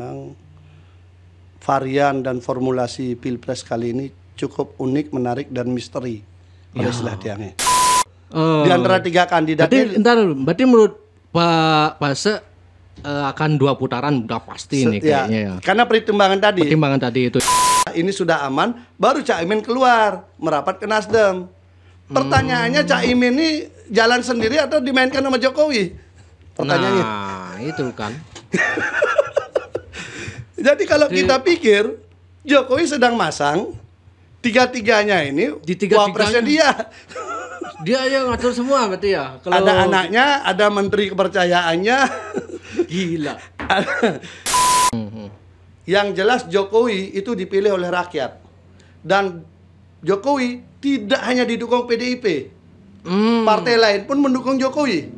memang varian dan formulasi pilpres kali ini cukup unik, menarik dan misteri. Ya Oleh istilah tiangnya. Oh. Di antara tiga kandidat. Berarti, ini, entar, berarti menurut Pak Pase uh, eh, akan dua putaran udah pasti ini ya, kayaknya ya. Karena pertimbangan tadi. Pertimbangan tadi itu. Ini sudah aman, baru Cak Imin keluar merapat ke Nasdem. Hmm. Pertanyaannya hmm. Cak Imin ini jalan sendiri atau dimainkan sama Jokowi? Pertanyaannya. Nah, itu kan. Jadi kalau Jadi, kita pikir Jokowi sedang masang tiga-tiganya ini di tiga wapresnya dia. Dia yang ngatur semua berarti ya. Kalau ada anaknya, ada menteri kepercayaannya. Gila. yang jelas Jokowi itu dipilih oleh rakyat. Dan Jokowi tidak hanya didukung PDIP. Hmm. Partai lain pun mendukung Jokowi.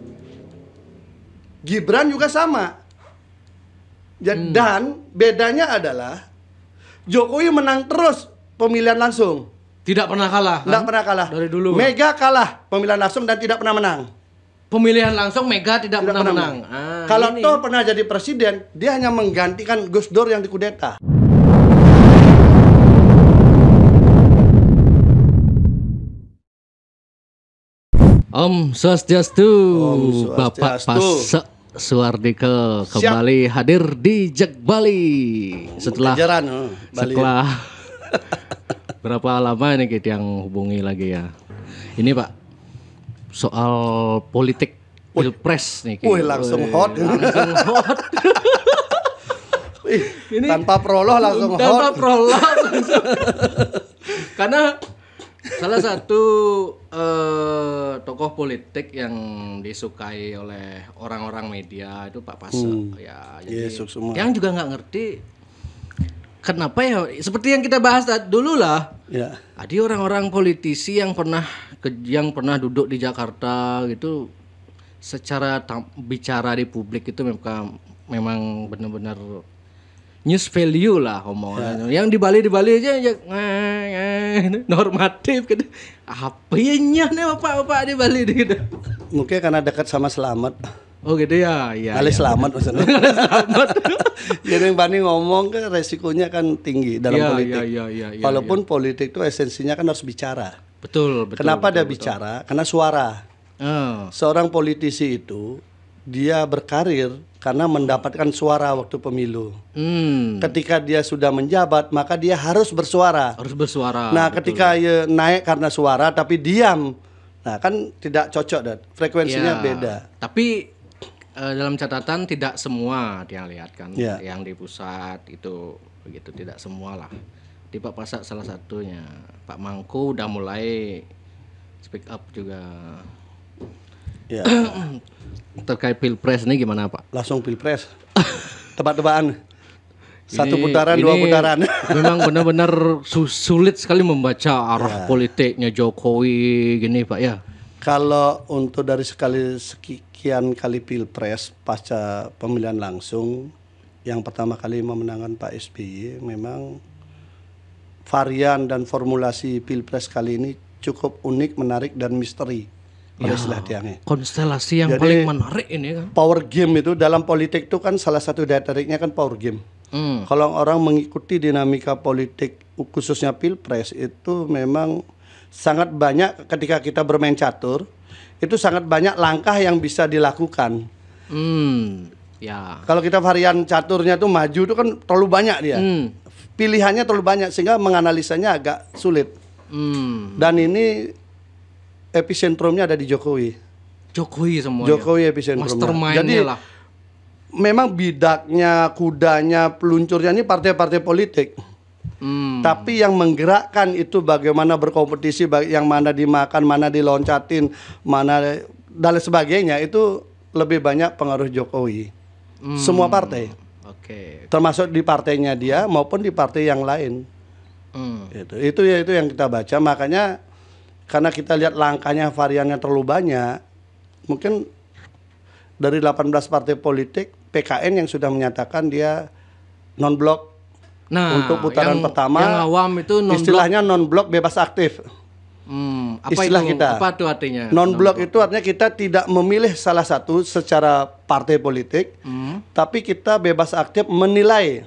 Gibran juga sama Hmm. Dan bedanya adalah Jokowi menang terus pemilihan langsung. Tidak pernah kalah. Kan? Tidak pernah kalah. Dari dulu. Mega kalah pemilihan langsung dan tidak pernah menang. Pemilihan langsung Mega tidak, tidak pernah, pernah menang. menang. Ah, Kalau ini. Toh pernah jadi presiden, dia hanya menggantikan Gus Dur yang dikudeta. Om Swastiastu, Om Swastiastu. Bapak Pasek Suardikel kembali Siap. hadir di Jack Bali setelah Kejaran, oh, Bali. setelah berapa lama ini kita yang hubungi lagi ya ini pak soal politik pilpres nih Wih, langsung hot langsung hot ini tanpa proloh langsung tanpa hot tanpa proloh langsung karena Salah satu uh, tokoh politik yang disukai oleh orang-orang media itu Pak Pasek Hmm. Ya, jadi iya, yang juga nggak ngerti kenapa ya seperti yang kita bahas dulu lah. yeah. Tadi orang-orang politisi yang pernah yang pernah duduk di Jakarta gitu secara bicara di publik itu memang benar-benar news value lah omongan. Ya. Yang di Bali di Bali aja ya normatif gitu. Apa ya nih bapak-bapak di Bali gitu. Mungkin karena dekat sama Selamat. Oh gitu ya, ya. Kali ya, selamat bener. maksudnya. selamat. Jadi yang Bani ngomong kan resikonya kan tinggi dalam ya, politik. Ya, ya, ya, Walaupun ya. politik itu esensinya kan harus bicara. Betul, betul. Kenapa betul, ada betul. bicara? Karena suara. Oh. Seorang politisi itu dia berkarir karena mendapatkan suara waktu pemilu. Hmm. Ketika dia sudah menjabat, maka dia harus bersuara. Harus bersuara. Nah, betul. ketika ya, naik karena suara tapi diam, nah kan tidak cocok dan frekuensinya ya, beda. Tapi uh, dalam catatan tidak semua dia lihat kan ya. yang di pusat itu begitu tidak semua lah. Di Pak Pasak salah satunya, Pak Mangku udah mulai speak up juga. Ya. Terkait pilpres ini gimana Pak? Langsung pilpres. Tebak-tebakan. Satu putaran, dua putaran. Memang benar-benar sulit sekali membaca arah ya. politiknya Jokowi gini Pak ya. Kalau untuk dari sekali sekian kali pilpres pasca pemilihan langsung, yang pertama kali memenangkan Pak SBY memang varian dan formulasi pilpres kali ini cukup unik, menarik dan misteri oleh ya, tiangnya. Konstelasi yang Jadi, paling menarik ini kan. Power game itu dalam politik itu kan salah satu daya tariknya kan power game. Hmm. Kalau orang mengikuti dinamika politik khususnya pilpres itu memang sangat banyak ketika kita bermain catur itu sangat banyak langkah yang bisa dilakukan. Hmm. Ya. Kalau kita varian caturnya itu maju itu kan terlalu banyak dia. Hmm. Pilihannya terlalu banyak sehingga menganalisanya agak sulit. Hmm. Dan ini epicentrumnya ada di Jokowi. Jokowi semua. Jokowi episentrumnya. Jadi lah. memang bidaknya, kudanya, peluncurnya ini partai-partai politik. Hmm. Tapi yang menggerakkan itu bagaimana berkompetisi, yang mana dimakan, mana diloncatin, mana dan sebagainya itu lebih banyak pengaruh Jokowi. Hmm. Semua partai. Oke. Okay. Termasuk di partainya dia maupun di partai yang lain. Hmm. Itu itu ya itu yang kita baca. Makanya karena kita lihat langkahnya variannya terlalu banyak mungkin dari 18 partai politik PKN yang sudah menyatakan dia non blok nah untuk putaran yang, pertama yang awam itu non istilahnya non blok bebas aktif Hmm, apa istilah itu, kita apa itu artinya non blok itu artinya kita tidak memilih salah satu secara partai politik hmm. tapi kita bebas aktif menilai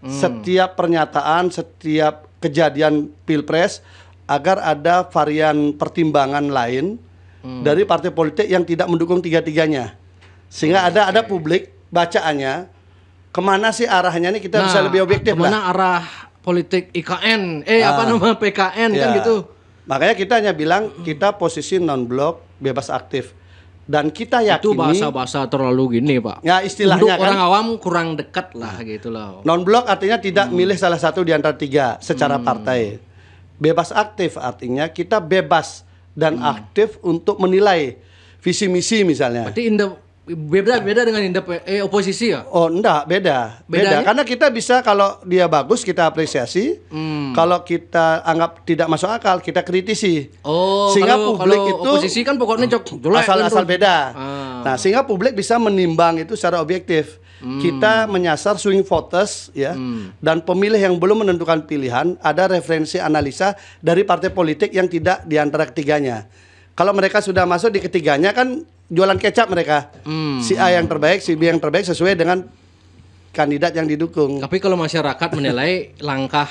hmm. setiap pernyataan setiap kejadian pilpres agar ada varian pertimbangan lain hmm. dari partai politik yang tidak mendukung tiga-tiganya. Sehingga okay. Hmm, ada ada publik bacaannya kemana sih arahnya ini kita nah, bisa lebih objektif kemana lah. arah politik IKN, eh uh, apa ah. nama PKN kan ya. kan gitu. Makanya kita hanya bilang kita posisi non blok bebas aktif dan kita yakini itu bahasa-bahasa terlalu gini pak ya istilahnya Untuk kan, orang awam kurang dekat lah gitu loh non blok artinya tidak hmm. milih salah satu di antara tiga secara hmm. partai bebas aktif artinya kita bebas dan hmm. aktif untuk menilai visi misi misalnya. Berarti in the beda beda dengan in the, eh, oposisi ya? Oh, enggak, beda. Bedanya? Beda karena kita bisa kalau dia bagus kita apresiasi. Hmm. Kalau kita anggap tidak masuk akal kita kritisi. Oh, sehingga kalau, publik kalau itu oposisi kan pokoknya jelek asal-asal gitu. beda. Ah. Oh. Nah, sehingga publik bisa menimbang itu secara objektif. Hmm. Kita menyasar swing voters ya hmm. dan pemilih yang belum menentukan pilihan ada referensi analisa dari partai politik yang tidak di antara ketiganya. Kalau mereka sudah masuk di ketiganya kan jualan kecap mereka. Hmm. Si A hmm. yang terbaik, si B yang terbaik sesuai dengan kandidat yang didukung. Tapi kalau masyarakat menilai langkah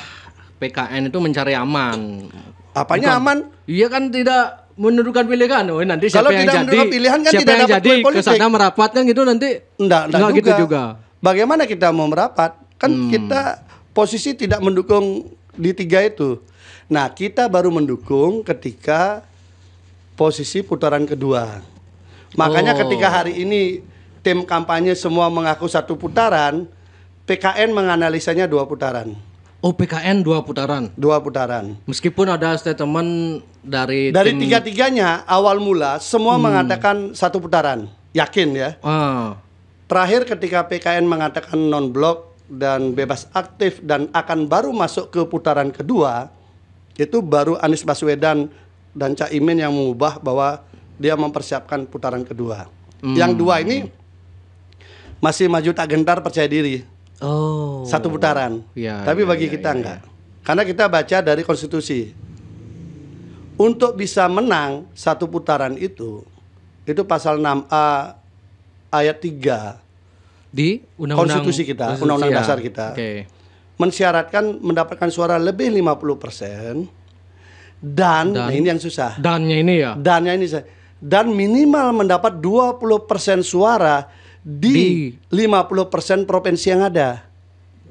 PKN itu mencari aman. Apanya Bukan. aman? Iya kan tidak menundukkan pilihan. Oh, nanti siapa Kalau yang tidak jadi? pilihan kan siapa tidak yang dapat jadi ke sana merapat kan gitu nanti. Enggak, enggak, enggak gitu juga. gitu juga. Bagaimana kita mau merapat? Kan hmm. kita posisi tidak mendukung di tiga itu. Nah, kita baru mendukung ketika posisi putaran kedua. Makanya oh. ketika hari ini tim kampanye semua mengaku satu putaran, PKN menganalisanya dua putaran. Oh PKN dua putaran. Dua putaran. Meskipun ada statement dari dari tim... tiga tiganya awal mula semua hmm. mengatakan satu putaran, yakin ya. Ah. Terakhir ketika PKN mengatakan non blok dan bebas aktif dan akan baru masuk ke putaran kedua, itu baru Anies Baswedan dan Cak Caimin yang mengubah bahwa dia mempersiapkan putaran kedua. Hmm. Yang dua ini masih maju tak gentar percaya diri. Oh. Satu putaran. Ya, Tapi ya, bagi ya, kita ya, ya, enggak. Karena kita baca dari konstitusi. Untuk bisa menang satu putaran itu itu pasal 6A ayat 3 di undang-undang konstitusi kita, undang-undang ya. dasar kita. Okay. Mensyaratkan mendapatkan suara lebih 50% dan, dan nah ini yang susah. Dannya ini ya. Dannya ini dan minimal mendapat 20% suara di, di 50% provinsi yang ada.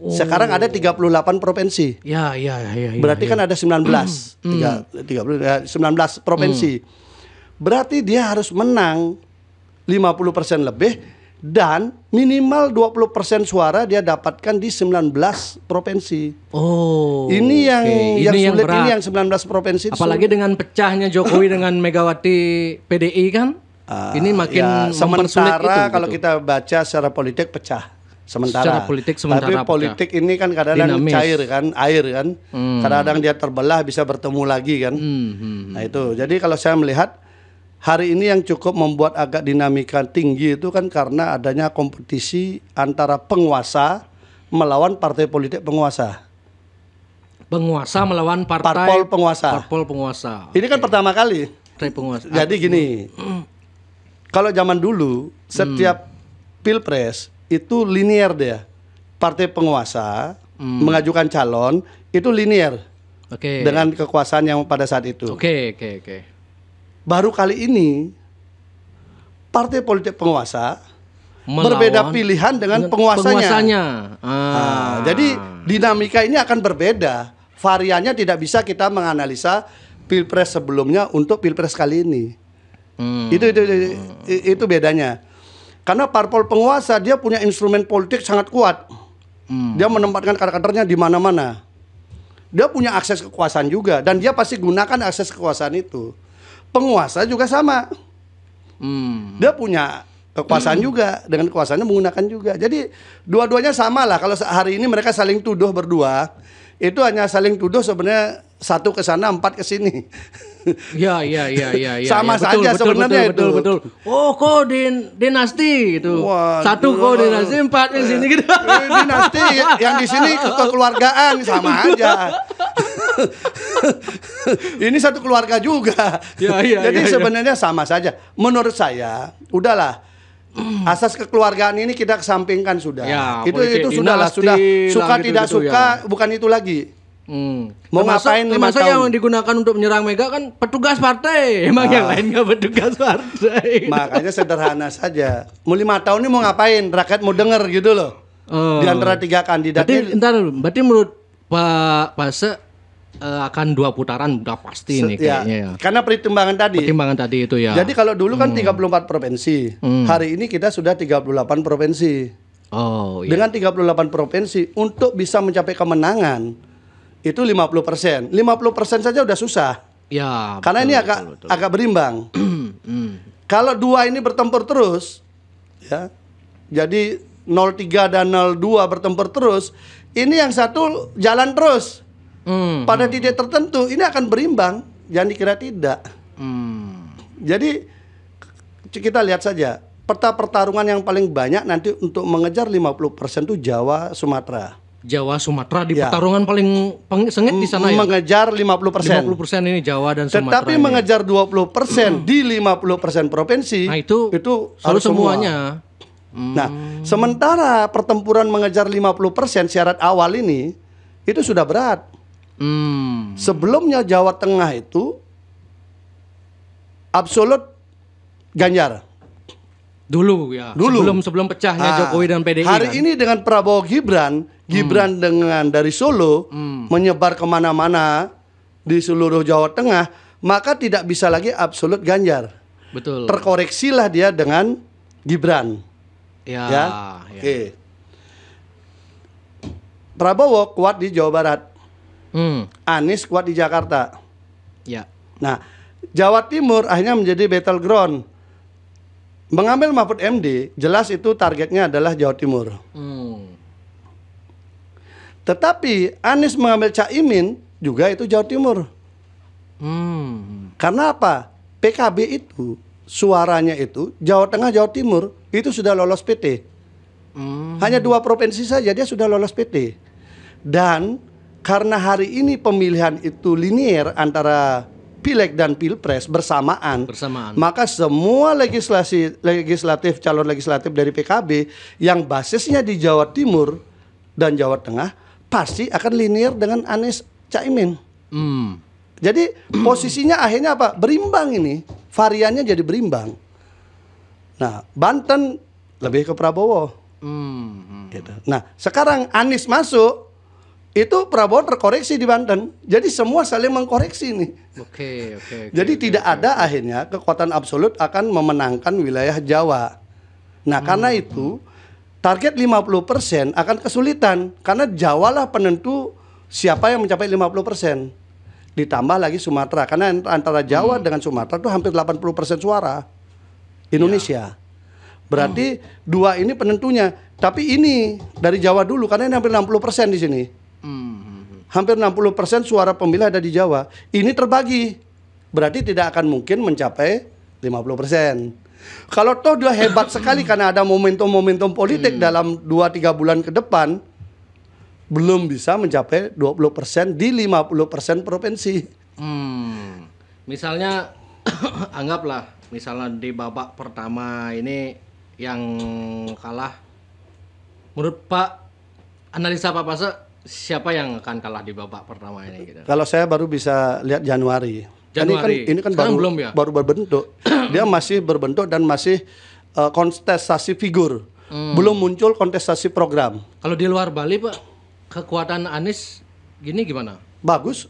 Oh. Sekarang ada 38 provinsi. Ya, ya, ya, ya, ya Berarti ya. kan ada 19. Mm. 30, 19 provinsi. Mm. Berarti dia harus menang 50% lebih dan minimal 20% suara dia dapatkan di 19 provinsi. Oh. Ini yang okay. yang ini sulit yang berat. ini yang 19 provinsi. Apalagi sulit. dengan pecahnya Jokowi dengan Megawati PDI kan? Uh, ini makin ya, sementara itu, kalau gitu. kita baca secara politik pecah sementara. Secara politik sementara. Tapi politik ini kan kadang-kadang Dinamis. cair kan, air kan. Hmm. Kadang-kadang dia terbelah bisa bertemu lagi kan. Hmm, hmm, hmm. Nah itu. Jadi kalau saya melihat hari ini yang cukup membuat agak dinamika tinggi itu kan karena adanya kompetisi antara penguasa melawan partai politik penguasa. Penguasa melawan partai. Parpol penguasa. Parpol penguasa. Ini kan okay. pertama kali. penguasa. Jadi gini. Hmm. Kalau zaman dulu setiap hmm. pilpres itu linier dia. Partai penguasa hmm. mengajukan calon itu linier. Okay. Dengan kekuasaan yang pada saat itu. Oke, okay, oke, okay, oke. Okay. Baru kali ini partai politik penguasa Melawan berbeda pilihan dengan penguasanya. penguasanya. Nah, ah. Nah, jadi dinamika ini akan berbeda. Variannya tidak bisa kita menganalisa pilpres sebelumnya untuk pilpres kali ini. Hmm. Itu, itu itu itu bedanya. Karena parpol penguasa dia punya instrumen politik sangat kuat. Hmm. Dia menempatkan kader-kadernya di mana-mana. Dia punya akses kekuasaan juga dan dia pasti gunakan akses kekuasaan itu. Penguasa juga sama. Hmm. Dia punya kekuasaan hmm. juga dengan kekuasaannya menggunakan juga. Jadi dua-duanya sama lah. Kalau hari ini mereka saling tuduh berdua, itu hanya saling tuduh sebenarnya satu ke sana empat ke sini. Ya, ya, ya, iya ya, Sama ya, betul, saja betul, sebenarnya betul, itu. Betul, betul. Oh, kok din dinasti gitu. Waduh. Satu kok dinasti, empat di sini gitu. Eh, dinasti yang di sini kekeluargaan sama aja. ini satu keluarga juga. Ya, ya, ya Jadi ya, sebenarnya ya. sama saja. Menurut saya, udahlah asas kekeluargaan ini kita kesampingkan sudah. Ya, itu itu sudahlah sudah suka gitu, tidak gitu, ya. suka ya. bukan itu lagi. Hmm. Mau termasuk, ngapain termasuk tahun? yang digunakan untuk menyerang Mega kan petugas partai. Emang ah. yang lain nggak petugas partai. Makanya sederhana saja. Mau lima tahun ini mau ngapain? Rakyat mau denger gitu loh. Oh. Di antara tiga kandidat. Berarti, gitu. ntar, berarti menurut Pak Pase uh, akan dua putaran udah pasti Se nih ya, kayaknya ya. Karena pertimbangan tadi. Pertimbangan tadi itu ya. Jadi kalau dulu kan hmm. 34 provinsi. Hmm. Hari ini kita sudah 38 provinsi. Oh, iya. Dengan 38 provinsi untuk bisa mencapai kemenangan itu 50 persen. 50 persen saja udah susah. Ya. Karena betul, ini agak betul, betul. agak berimbang. Hmm. Kalau dua ini bertempur terus, ya, jadi 03 dan 02 bertempur terus, ini yang satu jalan terus. Hmm, Pada hmm. titik tertentu ini akan berimbang, jangan dikira tidak. Hmm. Jadi kita lihat saja peta pertarungan yang paling banyak nanti untuk mengejar 50% itu Jawa, Sumatera. Jawa Sumatera di ya. pertarungan paling sengit di sana ya. Mengejar 50%. 50% ini Jawa dan Sumatera. Tetapi ini. mengejar 20% hmm. di 50% provinsi. Nah, itu itu harus semuanya. Semua. Nah, hmm. Nah, sementara pertempuran mengejar 50% syarat awal ini itu sudah berat. Hmm. Sebelumnya Jawa Tengah itu absolut Ganjar. Dulu ya. Dulu. Sebelum sebelum pecahnya ah, Jokowi dan PDI. Hari kan? ini dengan Prabowo Gibran, hmm. Gibran hmm. dengan dari Solo hmm. menyebar kemana-mana di seluruh Jawa Tengah, maka tidak bisa lagi absolut Ganjar. Betul. Terkoreksilah dia dengan Gibran. Ya. ya? ya. Oke. Prabowo kuat di Jawa Barat. Hmm. Anies kuat di Jakarta. Ya. Nah, Jawa Timur akhirnya menjadi battleground mengambil Mahfud MD jelas itu targetnya adalah Jawa Timur. Hmm. Tetapi Anies mengambil Caimin juga itu Jawa Timur. Hmm. Karena apa? PKB itu suaranya itu Jawa Tengah, Jawa Timur itu sudah lolos PT. Hmm. Hanya dua provinsi saja dia sudah lolos PT. Dan karena hari ini pemilihan itu linier antara pileg dan pilpres bersamaan. Bersamaan. Maka semua legislasi legislatif calon legislatif dari PKB yang basisnya di Jawa Timur dan Jawa Tengah pasti akan linear dengan Anies Caimin. Hmm. Jadi posisinya akhirnya apa? Berimbang ini. Variannya jadi berimbang. Nah, Banten lebih ke Prabowo. Hmm. hmm. Gitu. Nah, sekarang Anies masuk itu Prabowo terkoreksi di Banten. Jadi semua saling mengkoreksi nih. Oke, okay, oke. Okay, okay, Jadi okay, tidak okay, ada akhirnya kekuatan absolut akan memenangkan wilayah Jawa. Nah, hmm. karena itu target 50% akan kesulitan karena Jawa lah penentu siapa yang mencapai 50%. Ditambah lagi Sumatera karena antara Jawa hmm. dengan Sumatera itu hampir 80% suara Indonesia. Ya. Berarti hmm. dua ini penentunya. Tapi ini dari Jawa dulu karena ini hampir 60% di sini. Hampir 60% suara pemilih ada di Jawa. Ini terbagi. Berarti tidak akan mungkin mencapai 50%. Kalau toh dia hebat sekali karena ada momentum-momentum politik hmm. dalam 2-3 bulan ke depan, belum bisa mencapai 20% di 50% provinsi. Hmm. Misalnya anggaplah misalnya di babak pertama ini yang kalah menurut Pak analisa Pak Pasek siapa yang akan kalah di babak pertama ini? Gitu? Kalau saya baru bisa lihat Januari. Kan- Januari. Ini kan ini kan baru belum ya? baru berbentuk. Dia masih berbentuk dan masih uh, kontestasi figur. Hmm. Belum muncul kontestasi program. Kalau di luar Bali, Pak, kekuatan Anies gini gimana? Bagus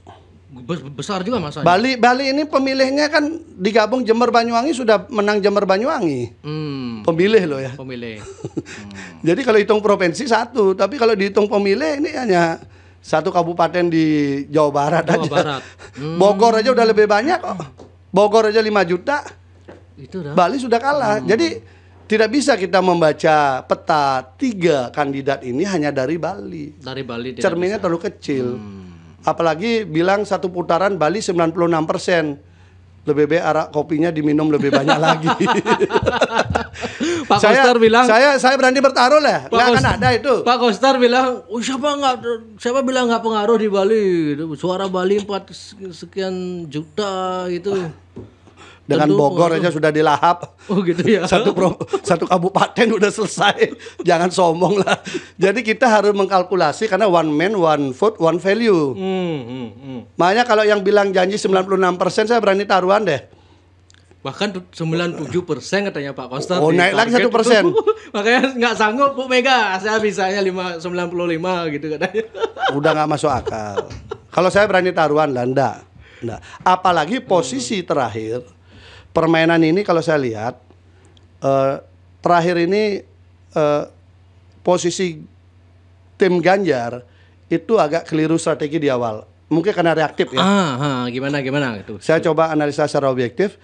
besar juga masanya. Bali Bali ini pemilihnya kan digabung Jember Banyuwangi sudah menang Jember Banyuwangi. Hmm. Pemilih loh ya. Pemilih. Hmm. Jadi kalau hitung provinsi satu, tapi kalau dihitung pemilih ini hanya satu kabupaten di Jawa Barat Jawa aja. Barat. Hmm. Bogor aja udah lebih banyak kok. Bogor aja 5 juta. Itu dah. Bali sudah kalah. Hmm. Jadi tidak bisa kita membaca peta tiga kandidat ini hanya dari Bali. Dari Bali. Cerminnya terlalu kecil. Hmm. Apalagi bilang satu putaran Bali 96 persen lebih baik arak kopinya diminum lebih banyak lagi. Pak saya, Koster bilang saya saya berani bertaruh lah, nggak akan ada itu. Pak Koster bilang oh, siapa nggak siapa bilang nggak pengaruh di Bali, suara Bali empat sekian juta itu dengan Tentu, Bogor aja sudah dilahap. Oh gitu ya. satu pro, satu kabupaten udah selesai. Jangan sombong lah. Jadi kita harus mengkalkulasi karena one man, one food, one value. Hmm, hmm, hmm. Makanya kalau yang bilang janji 96% saya berani taruhan deh. Bahkan 97% persen katanya Pak Konstantin. Oh naik lagi satu persen. Makanya nggak sanggup Bu Mega. Saya bisanya 5, 95 gitu katanya. udah nggak masuk akal. kalau saya berani taruhan lah, enggak. Nah, apalagi posisi hmm. terakhir permainan ini kalau saya lihat uh, terakhir ini uh, posisi tim Ganjar itu agak keliru strategi di awal. Mungkin karena reaktif ya. Ah, ah gimana gimana itu. Saya coba analisa secara objektif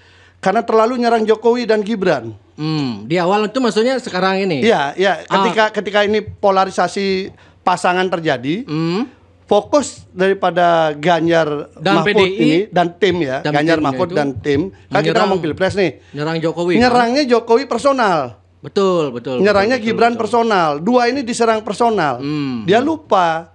karena terlalu nyerang Jokowi dan Gibran. Hmm, di awal itu maksudnya sekarang ini. Iya, iya, ah. ketika ah. ketika ini polarisasi pasangan terjadi, hmm fokus daripada Ganjar dan Mahfud PDI, ini dan tim ya, dan Ganjar Mahfud dan tim. Kan kita ngomong pilpres nih. Nyerang Jokowi. Nyerangnya kan? Jokowi personal. Betul, betul. Nyerangnya betul, Gibran betul, personal. Dua ini diserang personal. Hmm. Dia lupa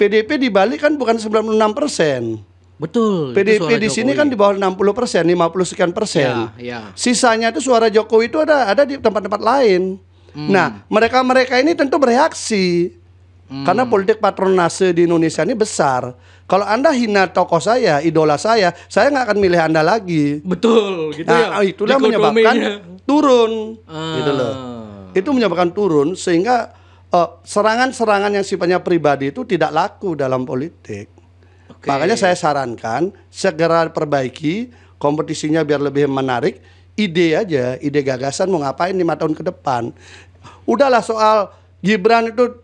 PDP di Bali kan bukan 96 persen. Betul. PDP di sini kan di bawah 60 persen, 50 sekian persen. Ya, ya. Sisanya itu suara Jokowi itu ada ada di tempat-tempat lain. Hmm. Nah, mereka-mereka ini tentu bereaksi. Hmm. Karena politik patronase di Indonesia ini besar. Kalau Anda hina tokoh saya, idola saya, saya nggak akan milih Anda lagi. Betul, gitu nah, ya. Ah, itulah menyebabkan turun. Ah. Gitu loh. Itu menyebabkan turun sehingga eh, serangan-serangan uh, yang sifatnya pribadi itu tidak laku dalam politik. Okay. Makanya saya sarankan segera perbaiki kompetisinya biar lebih menarik. Ide aja, ide gagasan mau ngapain lima tahun ke depan. Udahlah soal Gibran itu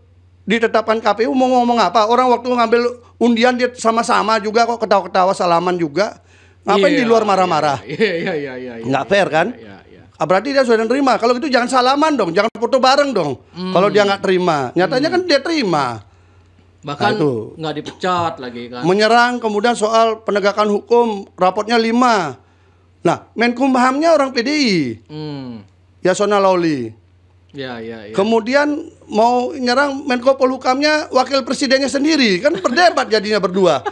ditetapkan KPU mau ngomong apa? Orang waktu ngambil undian dia sama-sama juga kok ketawa-ketawa salaman juga. Ngapain yeah, di iya, luar marah-marah? Iya iya iya iya. iya, iya nggak fair kan? Yeah, yeah, yeah. Berarti dia sudah terima. Kalau gitu jangan salaman dong, jangan foto bareng dong. Mm. Kalau dia nggak terima, nyatanya mm. kan dia terima. Bahkan nah, nggak dipecat lagi kan. Menyerang kemudian soal penegakan hukum, rapotnya lima. Nah, Menkumhamnya orang PDI. Mm. Yasona Lawli. Ya, ya, ya. Kemudian mau nyerang Menko Polhukamnya wakil presidennya sendiri kan berdebat jadinya berdua.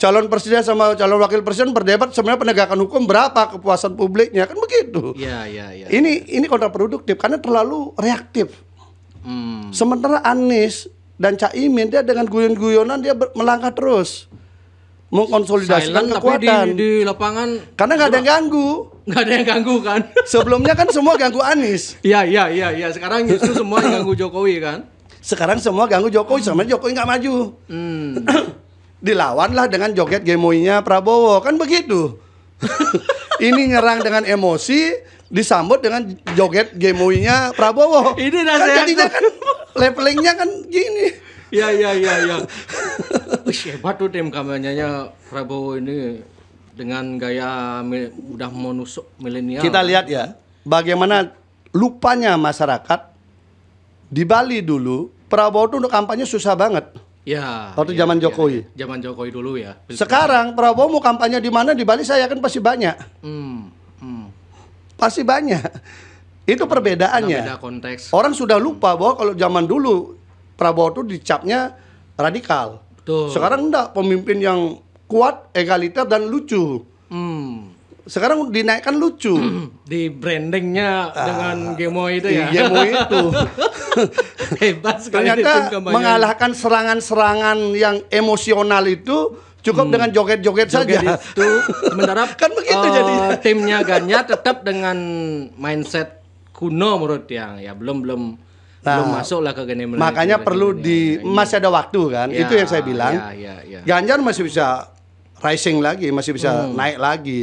Calon presiden sama calon wakil presiden berdebat sebenarnya penegakan hukum berapa kepuasan publiknya kan begitu. Ya, ya, ya. Ini ya. ini kontraproduktif karena terlalu reaktif. Hmm. Sementara Anies dan Caimin dia dengan guyon-guyonan dia melangkah terus mengkonsolidasikan Silent, kekuatan tapi di, di lapangan karena nggak ada yang ganggu nggak ada yang ganggu kan? Sebelumnya kan semua ganggu Anies. Iya iya iya iya. Sekarang justru semua yang ganggu Jokowi kan? Sekarang semua ganggu Jokowi, hmm. sama Jokowi nggak maju. Hmm. Dilawanlah dengan joget gemoinya Prabowo kan begitu. Ini nyerang dengan emosi, disambut dengan joget gemoinya Prabowo. Ini Kan jadinya kan levelingnya kan gini. Iya iya iya iya. hebat tuh tim kampanyenya Prabowo ini dengan gaya udah menusuk milenial. Kita lihat ya, bagaimana lupanya masyarakat di Bali dulu Prabowo itu kampanye susah banget. Ya. Waktu ya, zaman ya, Jokowi. Ya, zaman Jokowi dulu ya. Sekarang Prabowo mau kampanye di mana di Bali saya kan pasti banyak. Hmm. hmm. Pasti banyak. Itu perbedaannya. Nah, beda konteks. Orang sudah lupa bahwa kalau zaman dulu Prabowo itu dicapnya radikal. Betul. Sekarang enggak pemimpin yang kuat, egaliter dan lucu. Hmm. Sekarang dinaikkan lucu. Di brandingnya ah, dengan Gemoy itu ya. Iya, Gemoy itu. Hebat sekali Ternyata mengalahkan serangan-serangan yang emosional itu cukup hmm. dengan joget-joget saja. Itu menerapkan begitu uh, eh, jadi Timnya Ganya tetap dengan mindset kuno menurut yang ya belum belum nah, belum masuk lah ke generasi. Makanya perlu di masih ada waktu kan. Ya, itu yang saya bilang. Ya, ya, ya. Ganjar masih bisa rising lagi, masih bisa hmm. naik lagi.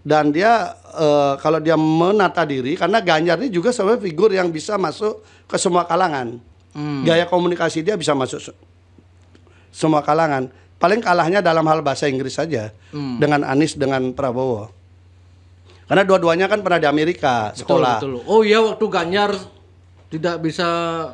Dan dia uh, kalau dia menata diri karena Ganjar ini juga sebagai figur yang bisa masuk ke semua kalangan. Hmm. Gaya komunikasi dia bisa masuk se semua kalangan. Paling kalahnya dalam hal bahasa Inggris saja hmm. dengan Anies dengan Prabowo. Karena dua-duanya kan pernah di Amerika sekolah. Betul, betul. Oh iya waktu Ganjar tidak bisa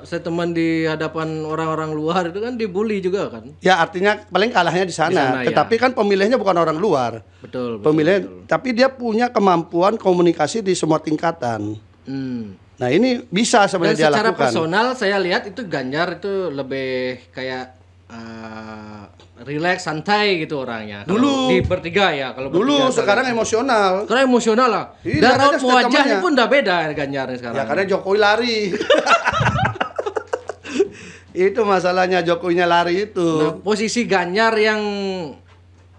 statement di hadapan orang-orang luar itu kan dibully juga kan? Ya artinya paling kalahnya di sana. Di sana ya. Tetapi ya. kan pemilihnya bukan orang luar. Betul. betul Pemilih, tapi dia punya kemampuan komunikasi di semua tingkatan. Hmm. Nah ini bisa sebenarnya Dan dia secara lakukan. Secara personal saya lihat itu Ganjar itu lebih kayak uh, relax santai gitu orangnya kalo dulu di bertiga ya kalau dulu bertiga, sekarang kalo, emosional sekarang emosional lah Ih, iya, dan raut wajahnya pun udah beda Ganjar sekarang ya karena Jokowi lari itu masalahnya Jokowinya lari itu nah, posisi Ganjar yang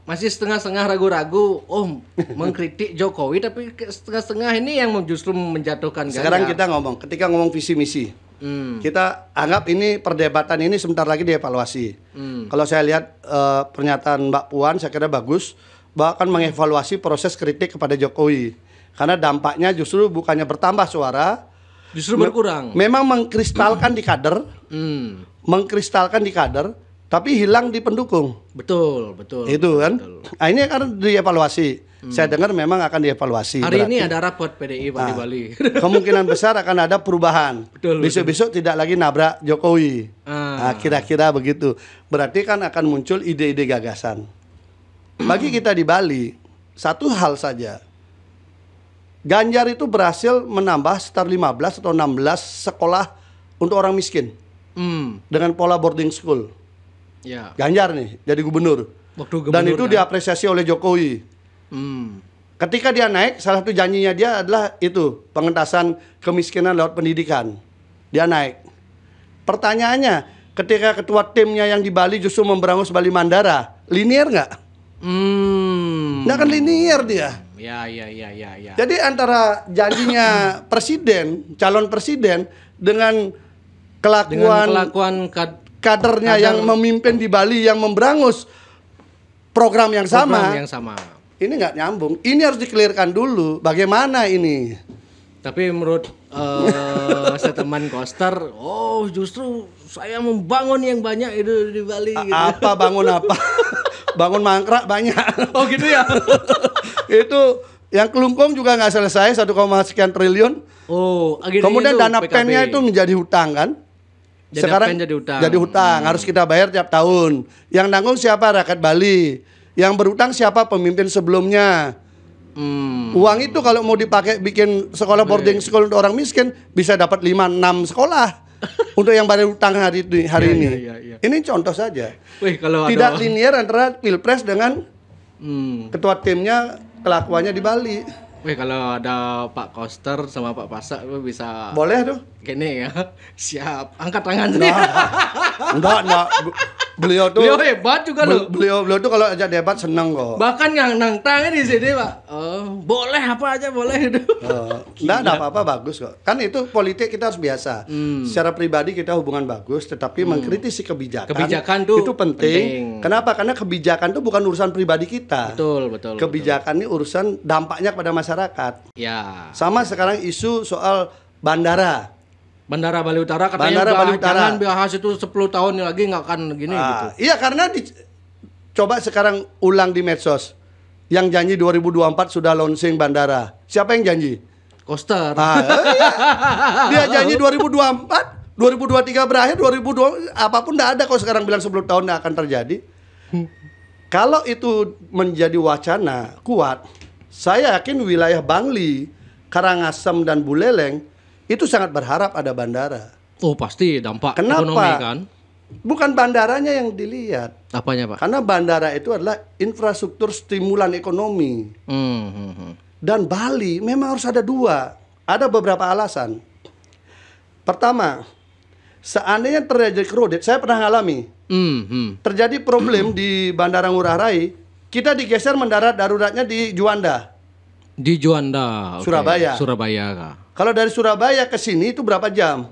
masih setengah-setengah ragu-ragu oh mengkritik Jokowi tapi setengah-setengah ini yang justru menjatuhkan Ganjar sekarang kita ngomong ketika ngomong visi misi Hmm. Kita anggap ini perdebatan ini sebentar lagi dievaluasi. Hmm. Kalau saya lihat uh, pernyataan Mbak Puan, saya kira bagus, bahkan mengevaluasi proses kritik kepada Jokowi, karena dampaknya justru bukannya bertambah suara, justru berkurang. memang mengkristalkan hmm. di kader, hmm. mengkristalkan di kader, tapi hilang di pendukung. Betul, betul. Itu kan. Betul. Nah, ini kan dievaluasi. Hmm. Saya dengar memang akan dievaluasi. Hari berarti. ini ada rapat PDI Pak nah, di Bali. kemungkinan besar akan ada perubahan. Besok-besok tidak lagi nabrak Jokowi. Ah. Nah, kira-kira begitu. Berarti kan akan muncul ide-ide gagasan. Bagi kita di Bali, satu hal saja. Ganjar itu berhasil menambah sekitar 15 atau 16 sekolah untuk orang miskin. Hmm. Dengan pola boarding school. Ya. Ganjar nih jadi gubernur. Waktu gubernur Dan itu kan? diapresiasi oleh Jokowi Hmm. Ketika dia naik, salah satu janjinya dia adalah itu pengentasan kemiskinan lewat pendidikan. Dia naik. Pertanyaannya, ketika ketua timnya yang di Bali justru memberangus Bali Mandara, linear nggak? Hmm. Nggak kan linear dia. Ya, ya, ya, ya, ya. Jadi antara janjinya presiden, calon presiden dengan kelakuan, dengan kelakuan kad kadernya kader. yang memimpin di Bali yang memberangus program yang sama. Program yang sama ini nggak nyambung ini harus dikelirkan dulu bagaimana ini tapi menurut uh, eh, teman koster oh justru saya membangun yang banyak itu di Bali A gitu. apa bangun apa bangun mangkrak banyak oh gitu ya itu yang kelungkung juga nggak selesai satu koma sekian triliun. Oh, kemudian itu dana pennya itu menjadi hutang kan? Jadi Sekarang jadi hutang. Jadi hutang hmm. harus kita bayar tiap tahun. Yang nanggung siapa rakyat Bali. Yang berutang siapa pemimpin sebelumnya? Hmm. Uang itu kalau mau dipakai bikin sekolah boarding school untuk orang miskin bisa dapat 5 6 sekolah untuk yang baru utang hari iya, ini, hari Ya, ya, ya, ya. ini contoh saja. Wih, kalau tidak ada... linear antara pilpres dengan hmm. ketua timnya kelakuannya di Bali. Wih, kalau ada Pak Koster sama Pak Pasak bisa Boleh tuh kene ya. Siap. Angkat tangan. Nah. Enggak. enggak, enggak. Beliau tuh Beliau hebat juga loh. Beliau beliau tuh kalau ajak debat seneng kok. Bahkan yang nang tangan di sini, Pak. Oh, boleh apa aja boleh itu. Oh, enggak ada apa-apa bagus kok. Kan itu politik kita harus biasa. Hmm. Secara pribadi kita hubungan bagus, tetapi hmm. mengkritisi kebijakan. Kebijakan tuh itu penting. penting. Kenapa? Karena kebijakan tuh bukan urusan pribadi kita. Betul, betul. Kebijakan betul. ini urusan dampaknya kepada masyarakat. Ya. Sama sekarang isu soal bandara Bandara Bali Utara katanya Bandara Bali Utara. jangan bahas itu 10 tahun lagi nggak akan gini ah, gitu. Iya karena di, coba sekarang ulang di medsos yang janji 2024 sudah launching bandara. Siapa yang janji? Koster. Ah, eh, iya. Dia janji 2024, 2023 berakhir, 2020 apapun nggak ada kalau sekarang bilang 10 tahun nggak akan terjadi. Kalau itu menjadi wacana kuat, saya yakin wilayah Bangli, Karangasem dan Buleleng itu sangat berharap ada bandara. Oh pasti dampak Kenapa? ekonomi kan? Bukan bandaranya yang dilihat. Apanya pak? Karena bandara itu adalah infrastruktur stimulan ekonomi. Hmm, hmm, hmm. Dan Bali memang harus ada dua. Ada beberapa alasan. Pertama, seandainya terjadi kerudet, saya pernah alami. Hmm, hmm. Terjadi problem di Bandara Ngurah Rai, kita digeser mendarat daruratnya di Juanda. Di Juanda, okay. Surabaya. Surabaya kah? Kalau dari Surabaya ke sini itu berapa jam?